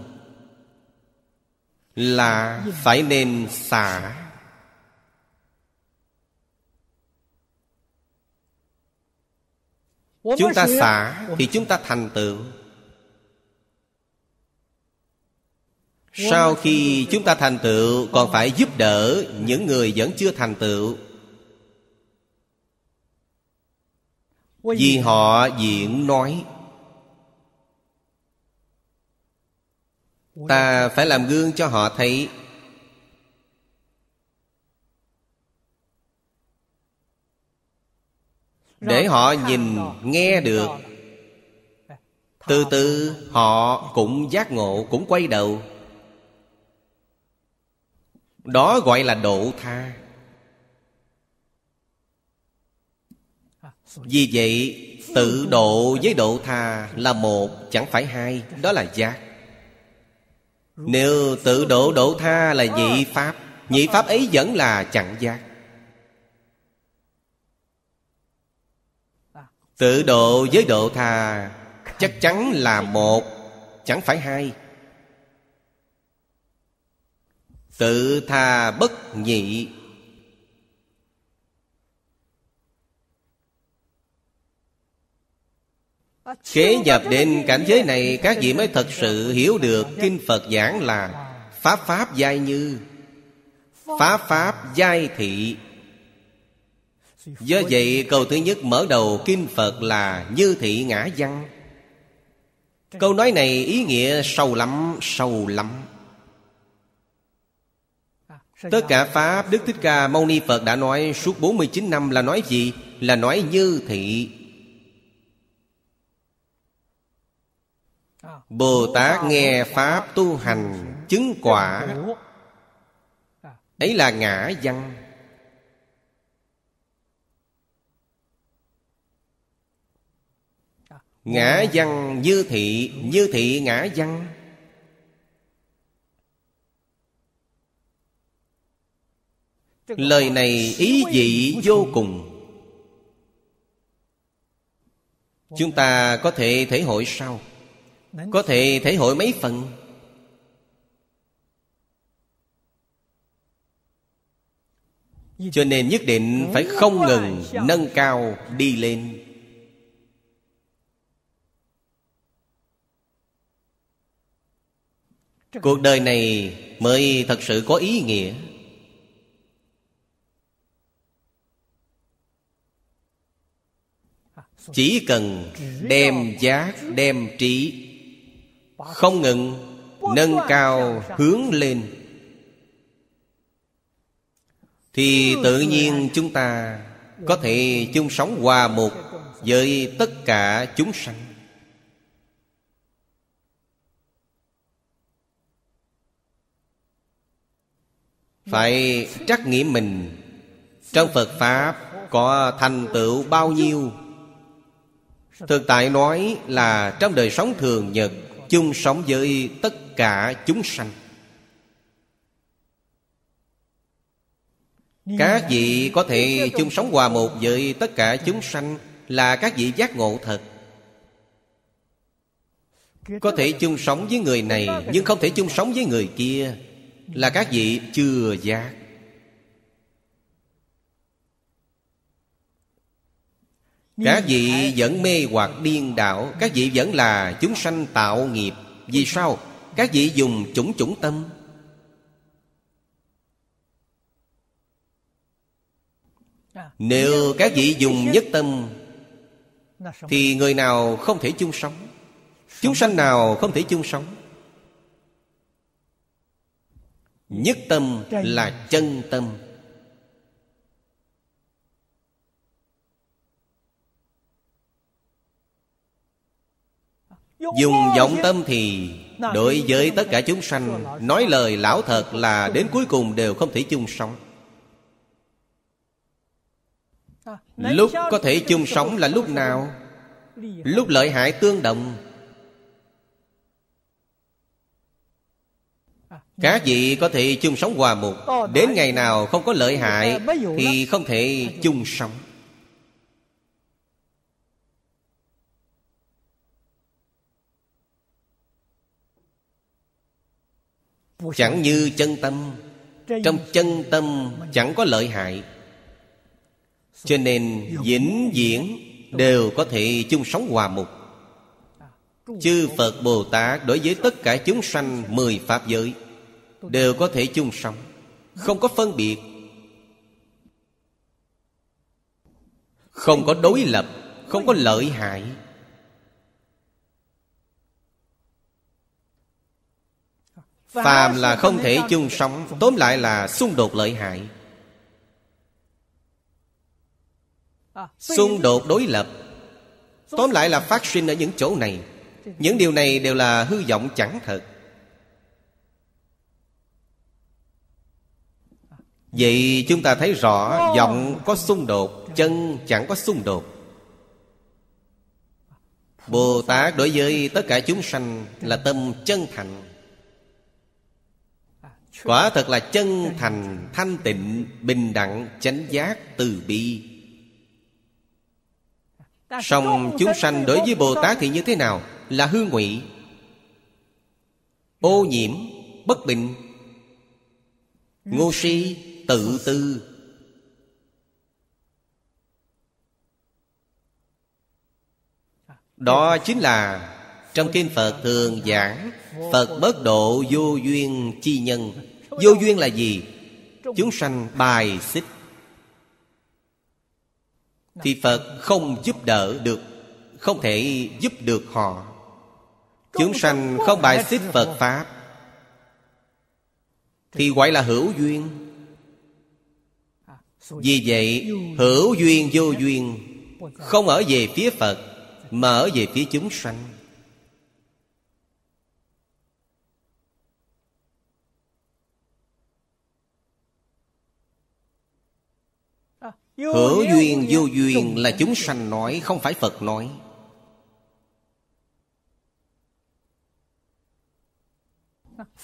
Là phải nên xả Chúng ta xả thì chúng ta thành tựu Sau khi chúng ta thành tựu Còn phải giúp đỡ những người vẫn chưa thành tựu vì họ diễn nói ta phải làm gương cho họ thấy để họ nhìn nghe được từ từ họ cũng giác ngộ cũng quay đầu đó gọi là độ tha Vì vậy Tự độ với độ tha là một Chẳng phải hai Đó là giác Nếu tự độ độ tha là nhị pháp Nhị pháp ấy vẫn là chẳng giác Tự độ với độ tha Chắc chắn là một Chẳng phải hai Tự tha bất nhị Kế nhập đến cảnh giới này Các vị mới thật sự hiểu được Kinh Phật giảng là Pháp Pháp Giai Như Pháp Pháp Giai Thị Do vậy câu thứ nhất mở đầu Kinh Phật là Như Thị Ngã Văn Câu nói này ý nghĩa sâu lắm, sâu lắm Tất cả Pháp Đức Thích Ca Mâu Ni Phật đã nói suốt 49 năm là nói gì? Là nói như thị Bồ Tát nghe Pháp tu hành chứng quả Ấy là ngã văn Ngã văn như thị Như thị ngã văn Lời này ý vị vô cùng Chúng ta có thể thể hội sau có thể thể hội mấy phần cho nên nhất định phải không ngừng nâng cao đi lên cuộc đời này mới thật sự có ý nghĩa à, chỉ cần đem giác đem trí không ngừng nâng cao hướng lên thì tự nhiên chúng ta có thể chung sống hòa một với tất cả chúng sanh phải trắc nghiệm mình trong phật pháp có thành tựu bao nhiêu thực tại nói là trong đời sống thường nhật chung sống với tất cả chúng sanh các vị có thể chung sống hòa một với tất cả chúng sanh là các vị giác ngộ thật có thể chung sống với người này nhưng không thể chung sống với người kia là các vị chưa giác Các vị vẫn mê hoặc điên đảo Các vị vẫn là chúng sanh tạo nghiệp Vì sao? Các vị dùng chủng chủng tâm à, Nếu các vị dùng nhất tâm Thì người nào không thể chung sống Chúng sanh nào không thể chung sống Nhất tâm là chân tâm Dùng vọng tâm thì Đối với tất cả chúng sanh Nói lời lão thật là đến cuối cùng đều không thể chung sống à, Lúc có thể chung sống là lúc nào? Lúc lợi hại tương đồng à, Các vị có thể chung sống hòa một Đến ngày nào không có lợi hại Thì không thể à, chung sống chẳng như chân tâm trong chân tâm chẳng có lợi hại cho nên vĩnh viễn đều có thể chung sống hòa mục chư phật bồ tát đối với tất cả chúng sanh mười pháp giới đều có thể chung sống không có phân biệt không có đối lập không có lợi hại phàm là không thể chung sống tóm lại là xung đột lợi hại à, xung đột đối lập tóm lại là phát sinh ở những chỗ này những điều này đều là hư vọng chẳng thật vậy chúng ta thấy rõ vọng có xung đột chân chẳng có xung đột bồ tát đối với tất cả chúng sanh là tâm chân thành quả thật là chân thành thanh tịnh bình đẳng chánh giác từ bi song chúng sanh đối với bồ tát thì như thế nào là hư ngụy ô nhiễm bất bình ngu si tự tư đó chính là trong kinh phật thường giảng phật bất độ vô duyên chi nhân Vô duyên là gì? Chúng sanh bài xích Thì Phật không giúp đỡ được Không thể giúp được họ Chúng sanh không bài xích Phật Pháp Thì gọi là hữu duyên Vì vậy hữu duyên vô duyên Không ở về phía Phật Mà ở về phía chúng sanh Hữu duyên vô duyên là chúng sanh nói Không phải Phật nói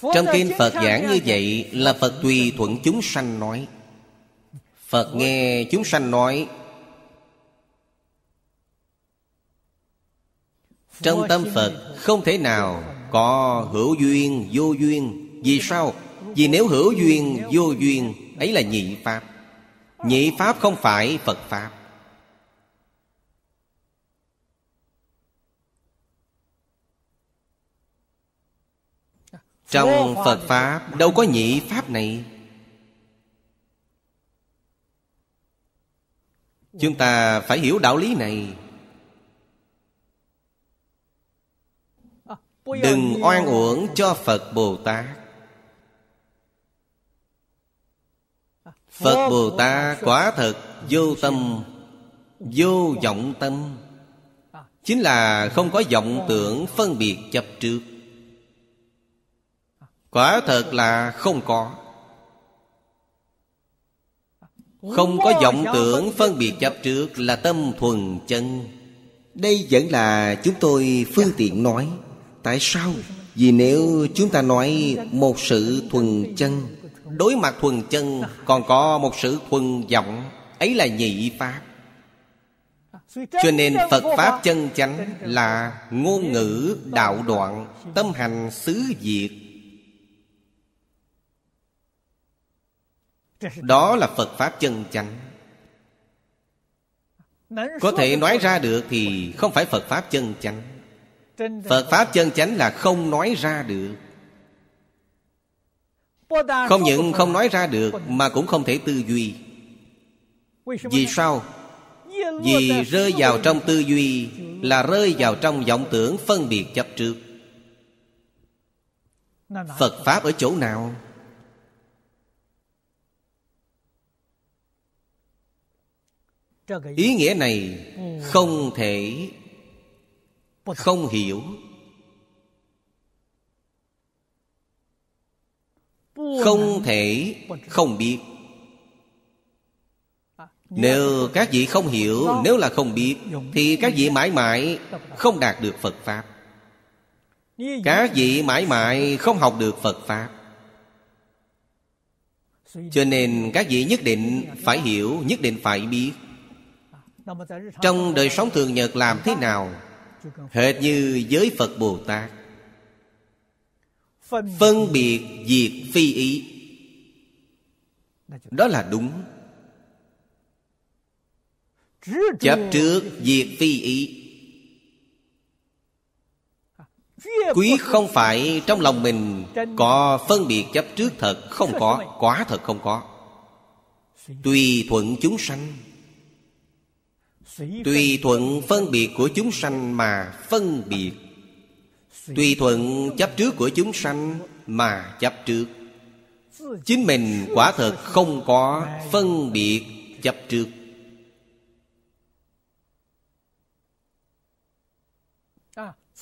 Trong kinh Phật giảng như vậy Là Phật tùy thuận chúng sanh nói Phật nghe chúng sanh nói Trong tâm Phật không thể nào Có hữu duyên, vô duyên Vì sao? Vì nếu hữu duyên, vô duyên Ấy là nhị Pháp Nhị Pháp không phải Phật Pháp Trong Phật Pháp đâu có nhị Pháp này Chúng ta phải hiểu đạo lý này à, Đừng oan à, uổng cho Phật Bồ Tát Phật Bồ Tát quả thật vô tâm Vô vọng tâm Chính là không có vọng tưởng phân biệt chấp trước Quả thật là không có Không có vọng tưởng phân biệt chấp trước là tâm thuần chân Đây vẫn là chúng tôi phương tiện nói Tại sao? Vì nếu chúng ta nói một sự thuần chân Đối mặt thuần chân Còn có một sự thuần vọng Ấy là nhị pháp Cho nên Phật Pháp chân chánh Là ngôn ngữ đạo đoạn Tâm hành xứ diệt Đó là Phật Pháp chân chánh Có thể nói ra được thì không phải Phật Pháp chân chánh Phật Pháp chân chánh là không nói ra được không những không nói ra được Mà cũng không thể tư duy Vì sao? Vì rơi vào trong tư duy Là rơi vào trong vọng tưởng phân biệt chấp trước Phật Pháp ở chỗ nào? Ý nghĩa này không thể Không hiểu không thể không biết nếu các vị không hiểu Nếu là không biết Thì các vị mãi mãi không đạt được Phật Pháp Các vị mãi mãi không học được Phật Pháp Cho nên các vị nhất định phải hiểu Nhất định phải biết Trong đời sống thường nhật làm thế nào Hệt như giới Phật Bồ Tát phân biệt diệt phi ý đó là đúng chấp trước diệt phi ý quý không phải trong lòng mình có phân biệt chấp trước thật không có quá thật không có tùy thuận chúng sanh tùy thuận phân biệt của chúng sanh mà phân biệt Tùy thuận chấp trước của chúng sanh mà chấp trước Chính mình quả thật không có phân biệt chấp trước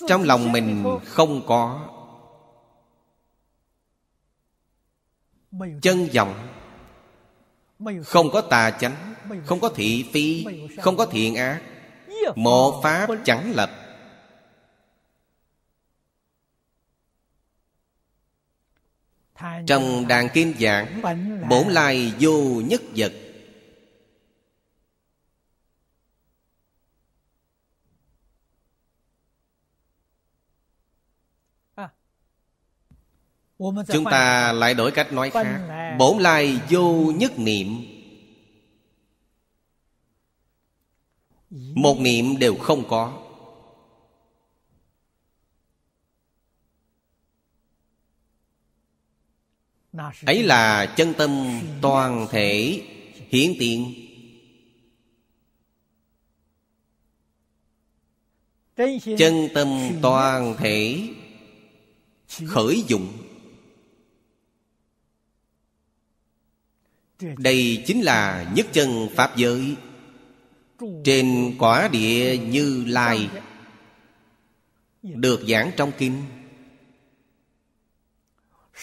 Trong lòng mình không có Chân vọng Không có tà chánh Không có thị phi Không có thiện ác Một pháp chẳng lập Trong đàn kim giảng Bổn lai vô nhất vật à. Chúng ta lại đổi cách nói khác Bổn lai vô nhất niệm Một niệm đều không có ấy là chân tâm toàn thể hiển tiện chân tâm toàn thể khởi dụng đây chính là nhất chân pháp giới trên quả địa như lai được giảng trong kinh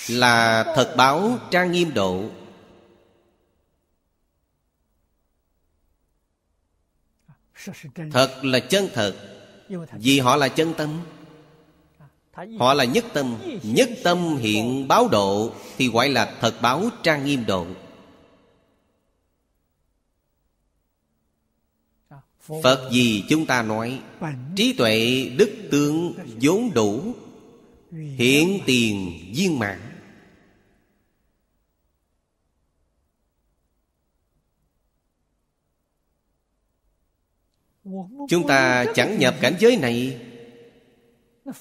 là thật báo trang nghiêm độ thật là chân thật vì họ là chân tâm họ là nhất tâm nhất tâm hiện báo độ thì gọi là thật báo trang nghiêm độ phật gì chúng ta nói trí tuệ đức tướng vốn đủ hiện tiền viên mạng Chúng ta chẳng nhập cảnh giới này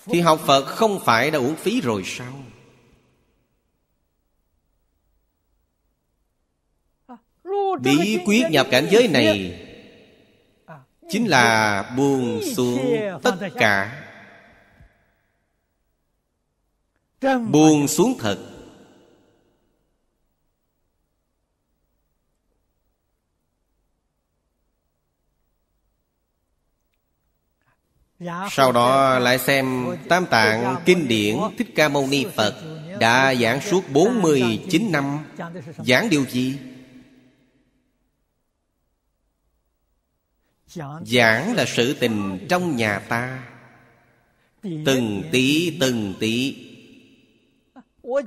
Thì học Phật không phải đã uổng phí rồi sao Bí quyết nhập cảnh giới này Chính là buông xuống tất cả Buông xuống thật sau đó lại xem Tam Tạng Kinh Điển Thích Ca Mâu Ni Phật Đã giảng suốt 49 năm Giảng điều gì? Giảng là sự tình trong nhà ta Từng tí từng tí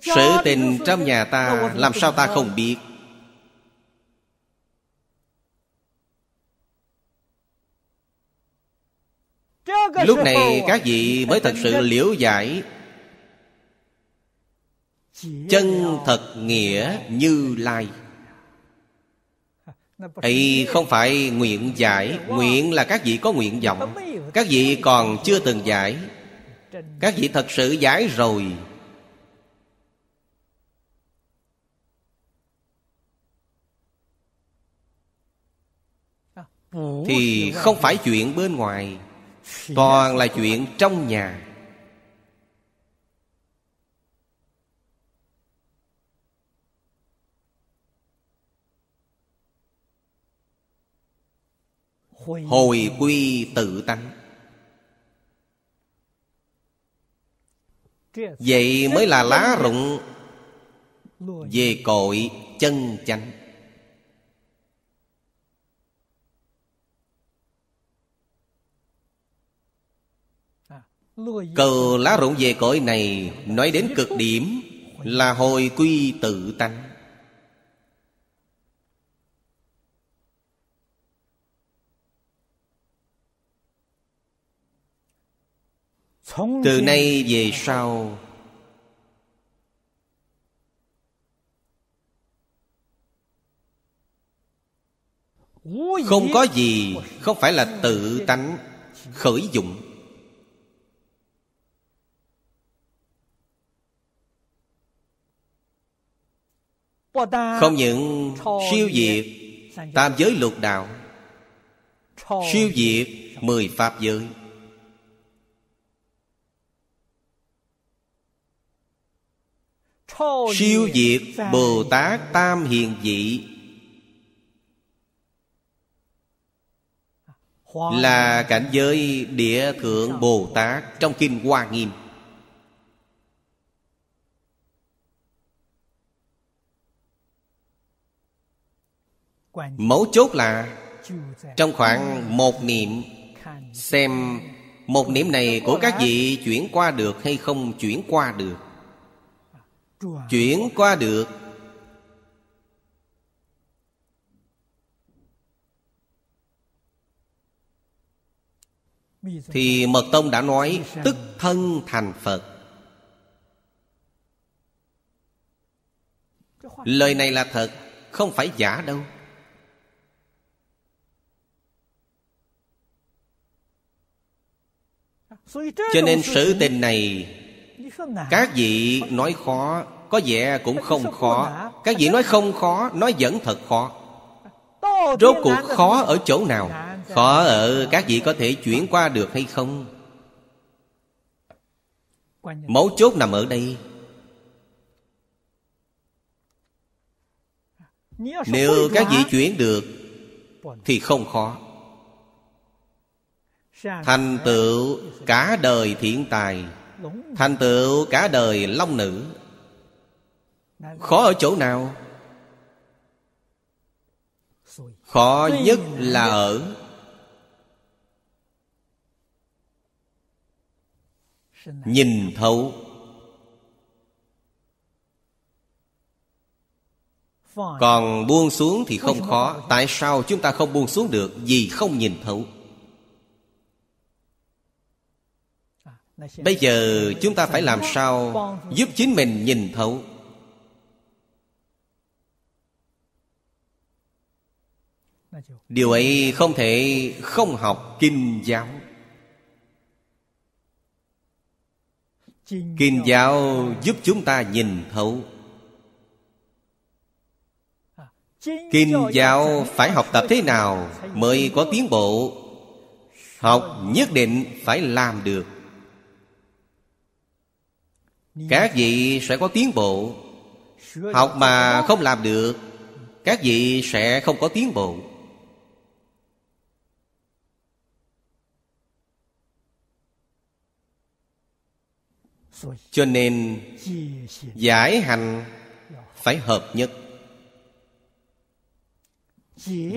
Sự tình trong nhà ta Làm sao ta không biết Lúc này các vị mới thật sự liễu giải Chân thật nghĩa như lai Thì không phải nguyện giải Nguyện là các vị có nguyện vọng Các vị còn chưa từng giải Các vị thật sự giải rồi Thì không phải chuyện bên ngoài toàn là chuyện trong nhà hồi quy tự tánh vậy mới là lá rụng về cội chân chánh Cầu lá rụng về cõi này Nói đến cực điểm Là hồi quy tự tánh Từ nay về sau Không có gì Không phải là tự tánh Khởi dụng Không những siêu diệt Tam giới lục đạo Siêu diệt mười pháp giới Siêu diệt Bồ Tát Tam Hiền Dị Là cảnh giới địa thượng Bồ Tát Trong Kinh Hoa Nghiêm mấu chốt là trong khoảng một niệm xem một niệm này của các vị chuyển qua được hay không chuyển qua được chuyển qua được thì mật tông đã nói tức thân thành phật lời này là thật không phải giả đâu cho nên sự tình này các vị nói khó có vẻ cũng không khó các vị nói không khó nói vẫn thật khó rốt cuộc khó ở chỗ nào khó ở các vị có thể chuyển qua được hay không mấu chốt nằm ở đây nếu các vị chuyển được thì không khó thành tựu cả đời thiện tài thành tựu cả đời long nữ khó ở chỗ nào khó nhất là ở nhìn thấu còn buông xuống thì không khó tại sao chúng ta không buông xuống được vì không nhìn thấu bây giờ chúng ta phải làm sao giúp chính mình nhìn thấu điều ấy không thể không học kinh giáo kinh giáo giúp chúng ta nhìn thấu kinh giáo phải học tập thế nào mới có tiến bộ học nhất định phải làm được các vị sẽ có tiến bộ học mà không làm được các vị sẽ không có tiến bộ cho nên giải hành phải hợp nhất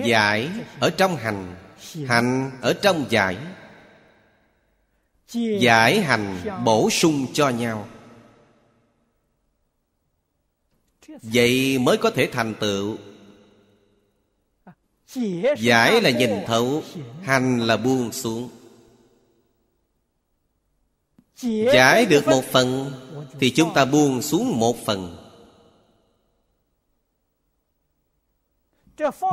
giải ở trong hành hành ở trong giải giải hành bổ sung cho nhau vậy mới có thể thành tựu giải là nhìn thấu hành là buông xuống giải được một phần thì chúng ta buông xuống một phần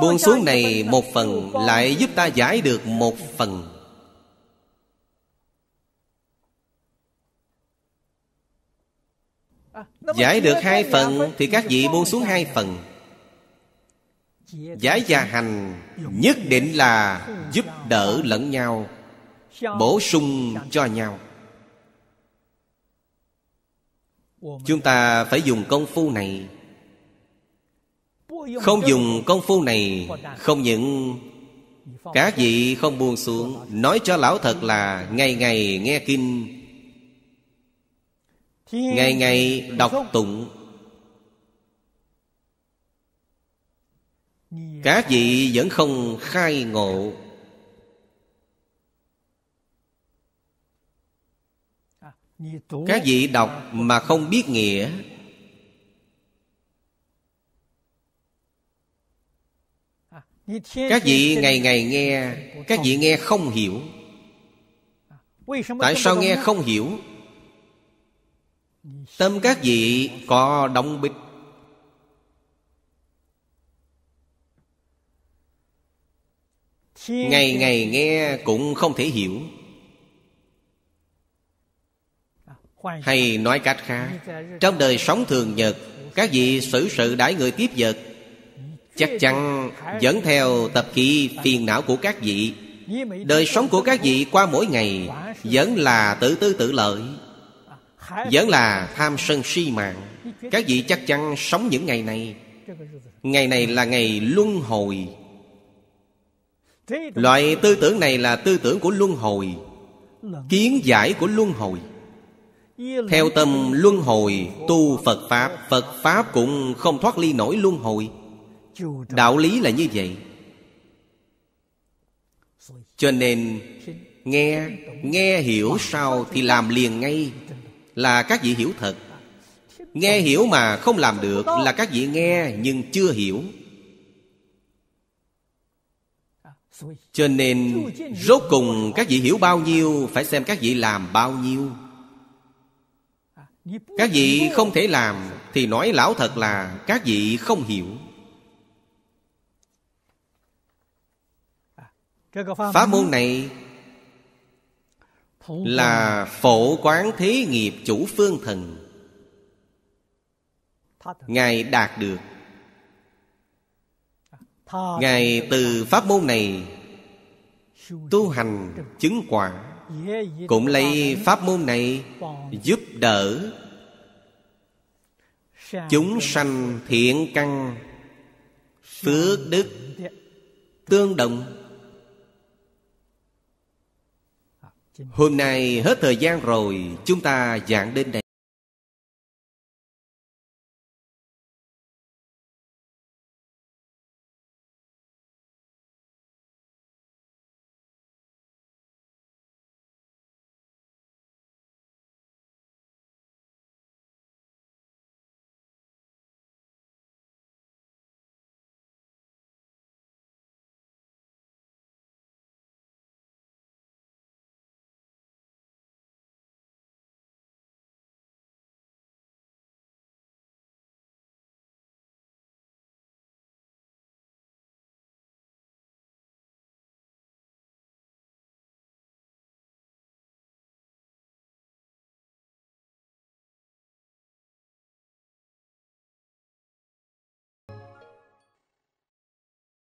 buông xuống này một phần lại giúp ta giải được một phần Giải được hai phần Thì các vị buông xuống hai phần Giải và hành Nhất định là giúp đỡ lẫn nhau Bổ sung cho nhau Chúng ta phải dùng công phu này Không dùng công phu này Không những Các vị không buông xuống Nói cho lão thật là Ngày ngày nghe kinh Ngày ngày đọc tụng Các vị vẫn không khai ngộ à, Các vị đọc mà không biết nghĩa à, Các vị ngày ngày nghe Các vị nghe không hiểu à, Tại sao nghe không hiểu Tâm các vị có đóng bịch Ngày ngày nghe cũng không thể hiểu Hay nói cách khác Trong đời sống thường nhật Các vị xử sự đãi người tiếp vật Chắc chắn dẫn theo tập khí phiền não của các vị Đời sống của các vị qua mỗi ngày Vẫn là tự tư tự lợi vẫn là tham sân si mạng các vị chắc chắn sống những ngày này ngày này là ngày luân hồi loại tư tưởng này là tư tưởng của luân hồi kiến giải của luân hồi theo tâm luân hồi tu phật pháp phật pháp cũng không thoát ly nổi luân hồi đạo lý là như vậy cho nên nghe nghe hiểu sao thì làm liền ngay là các vị hiểu thật nghe hiểu mà không làm được là các vị nghe nhưng chưa hiểu cho nên rốt cùng các vị hiểu bao nhiêu phải xem các vị làm bao nhiêu các vị không thể làm thì nói lão thật là các vị không hiểu pháp môn này là phổ quán thế nghiệp chủ phương thần ngài đạt được ngài từ pháp môn này tu hành chứng quả cũng lấy pháp môn này giúp đỡ chúng sanh thiện căn phước đức tương đồng Hôm nay hết thời gian rồi Chúng ta giảng đến đây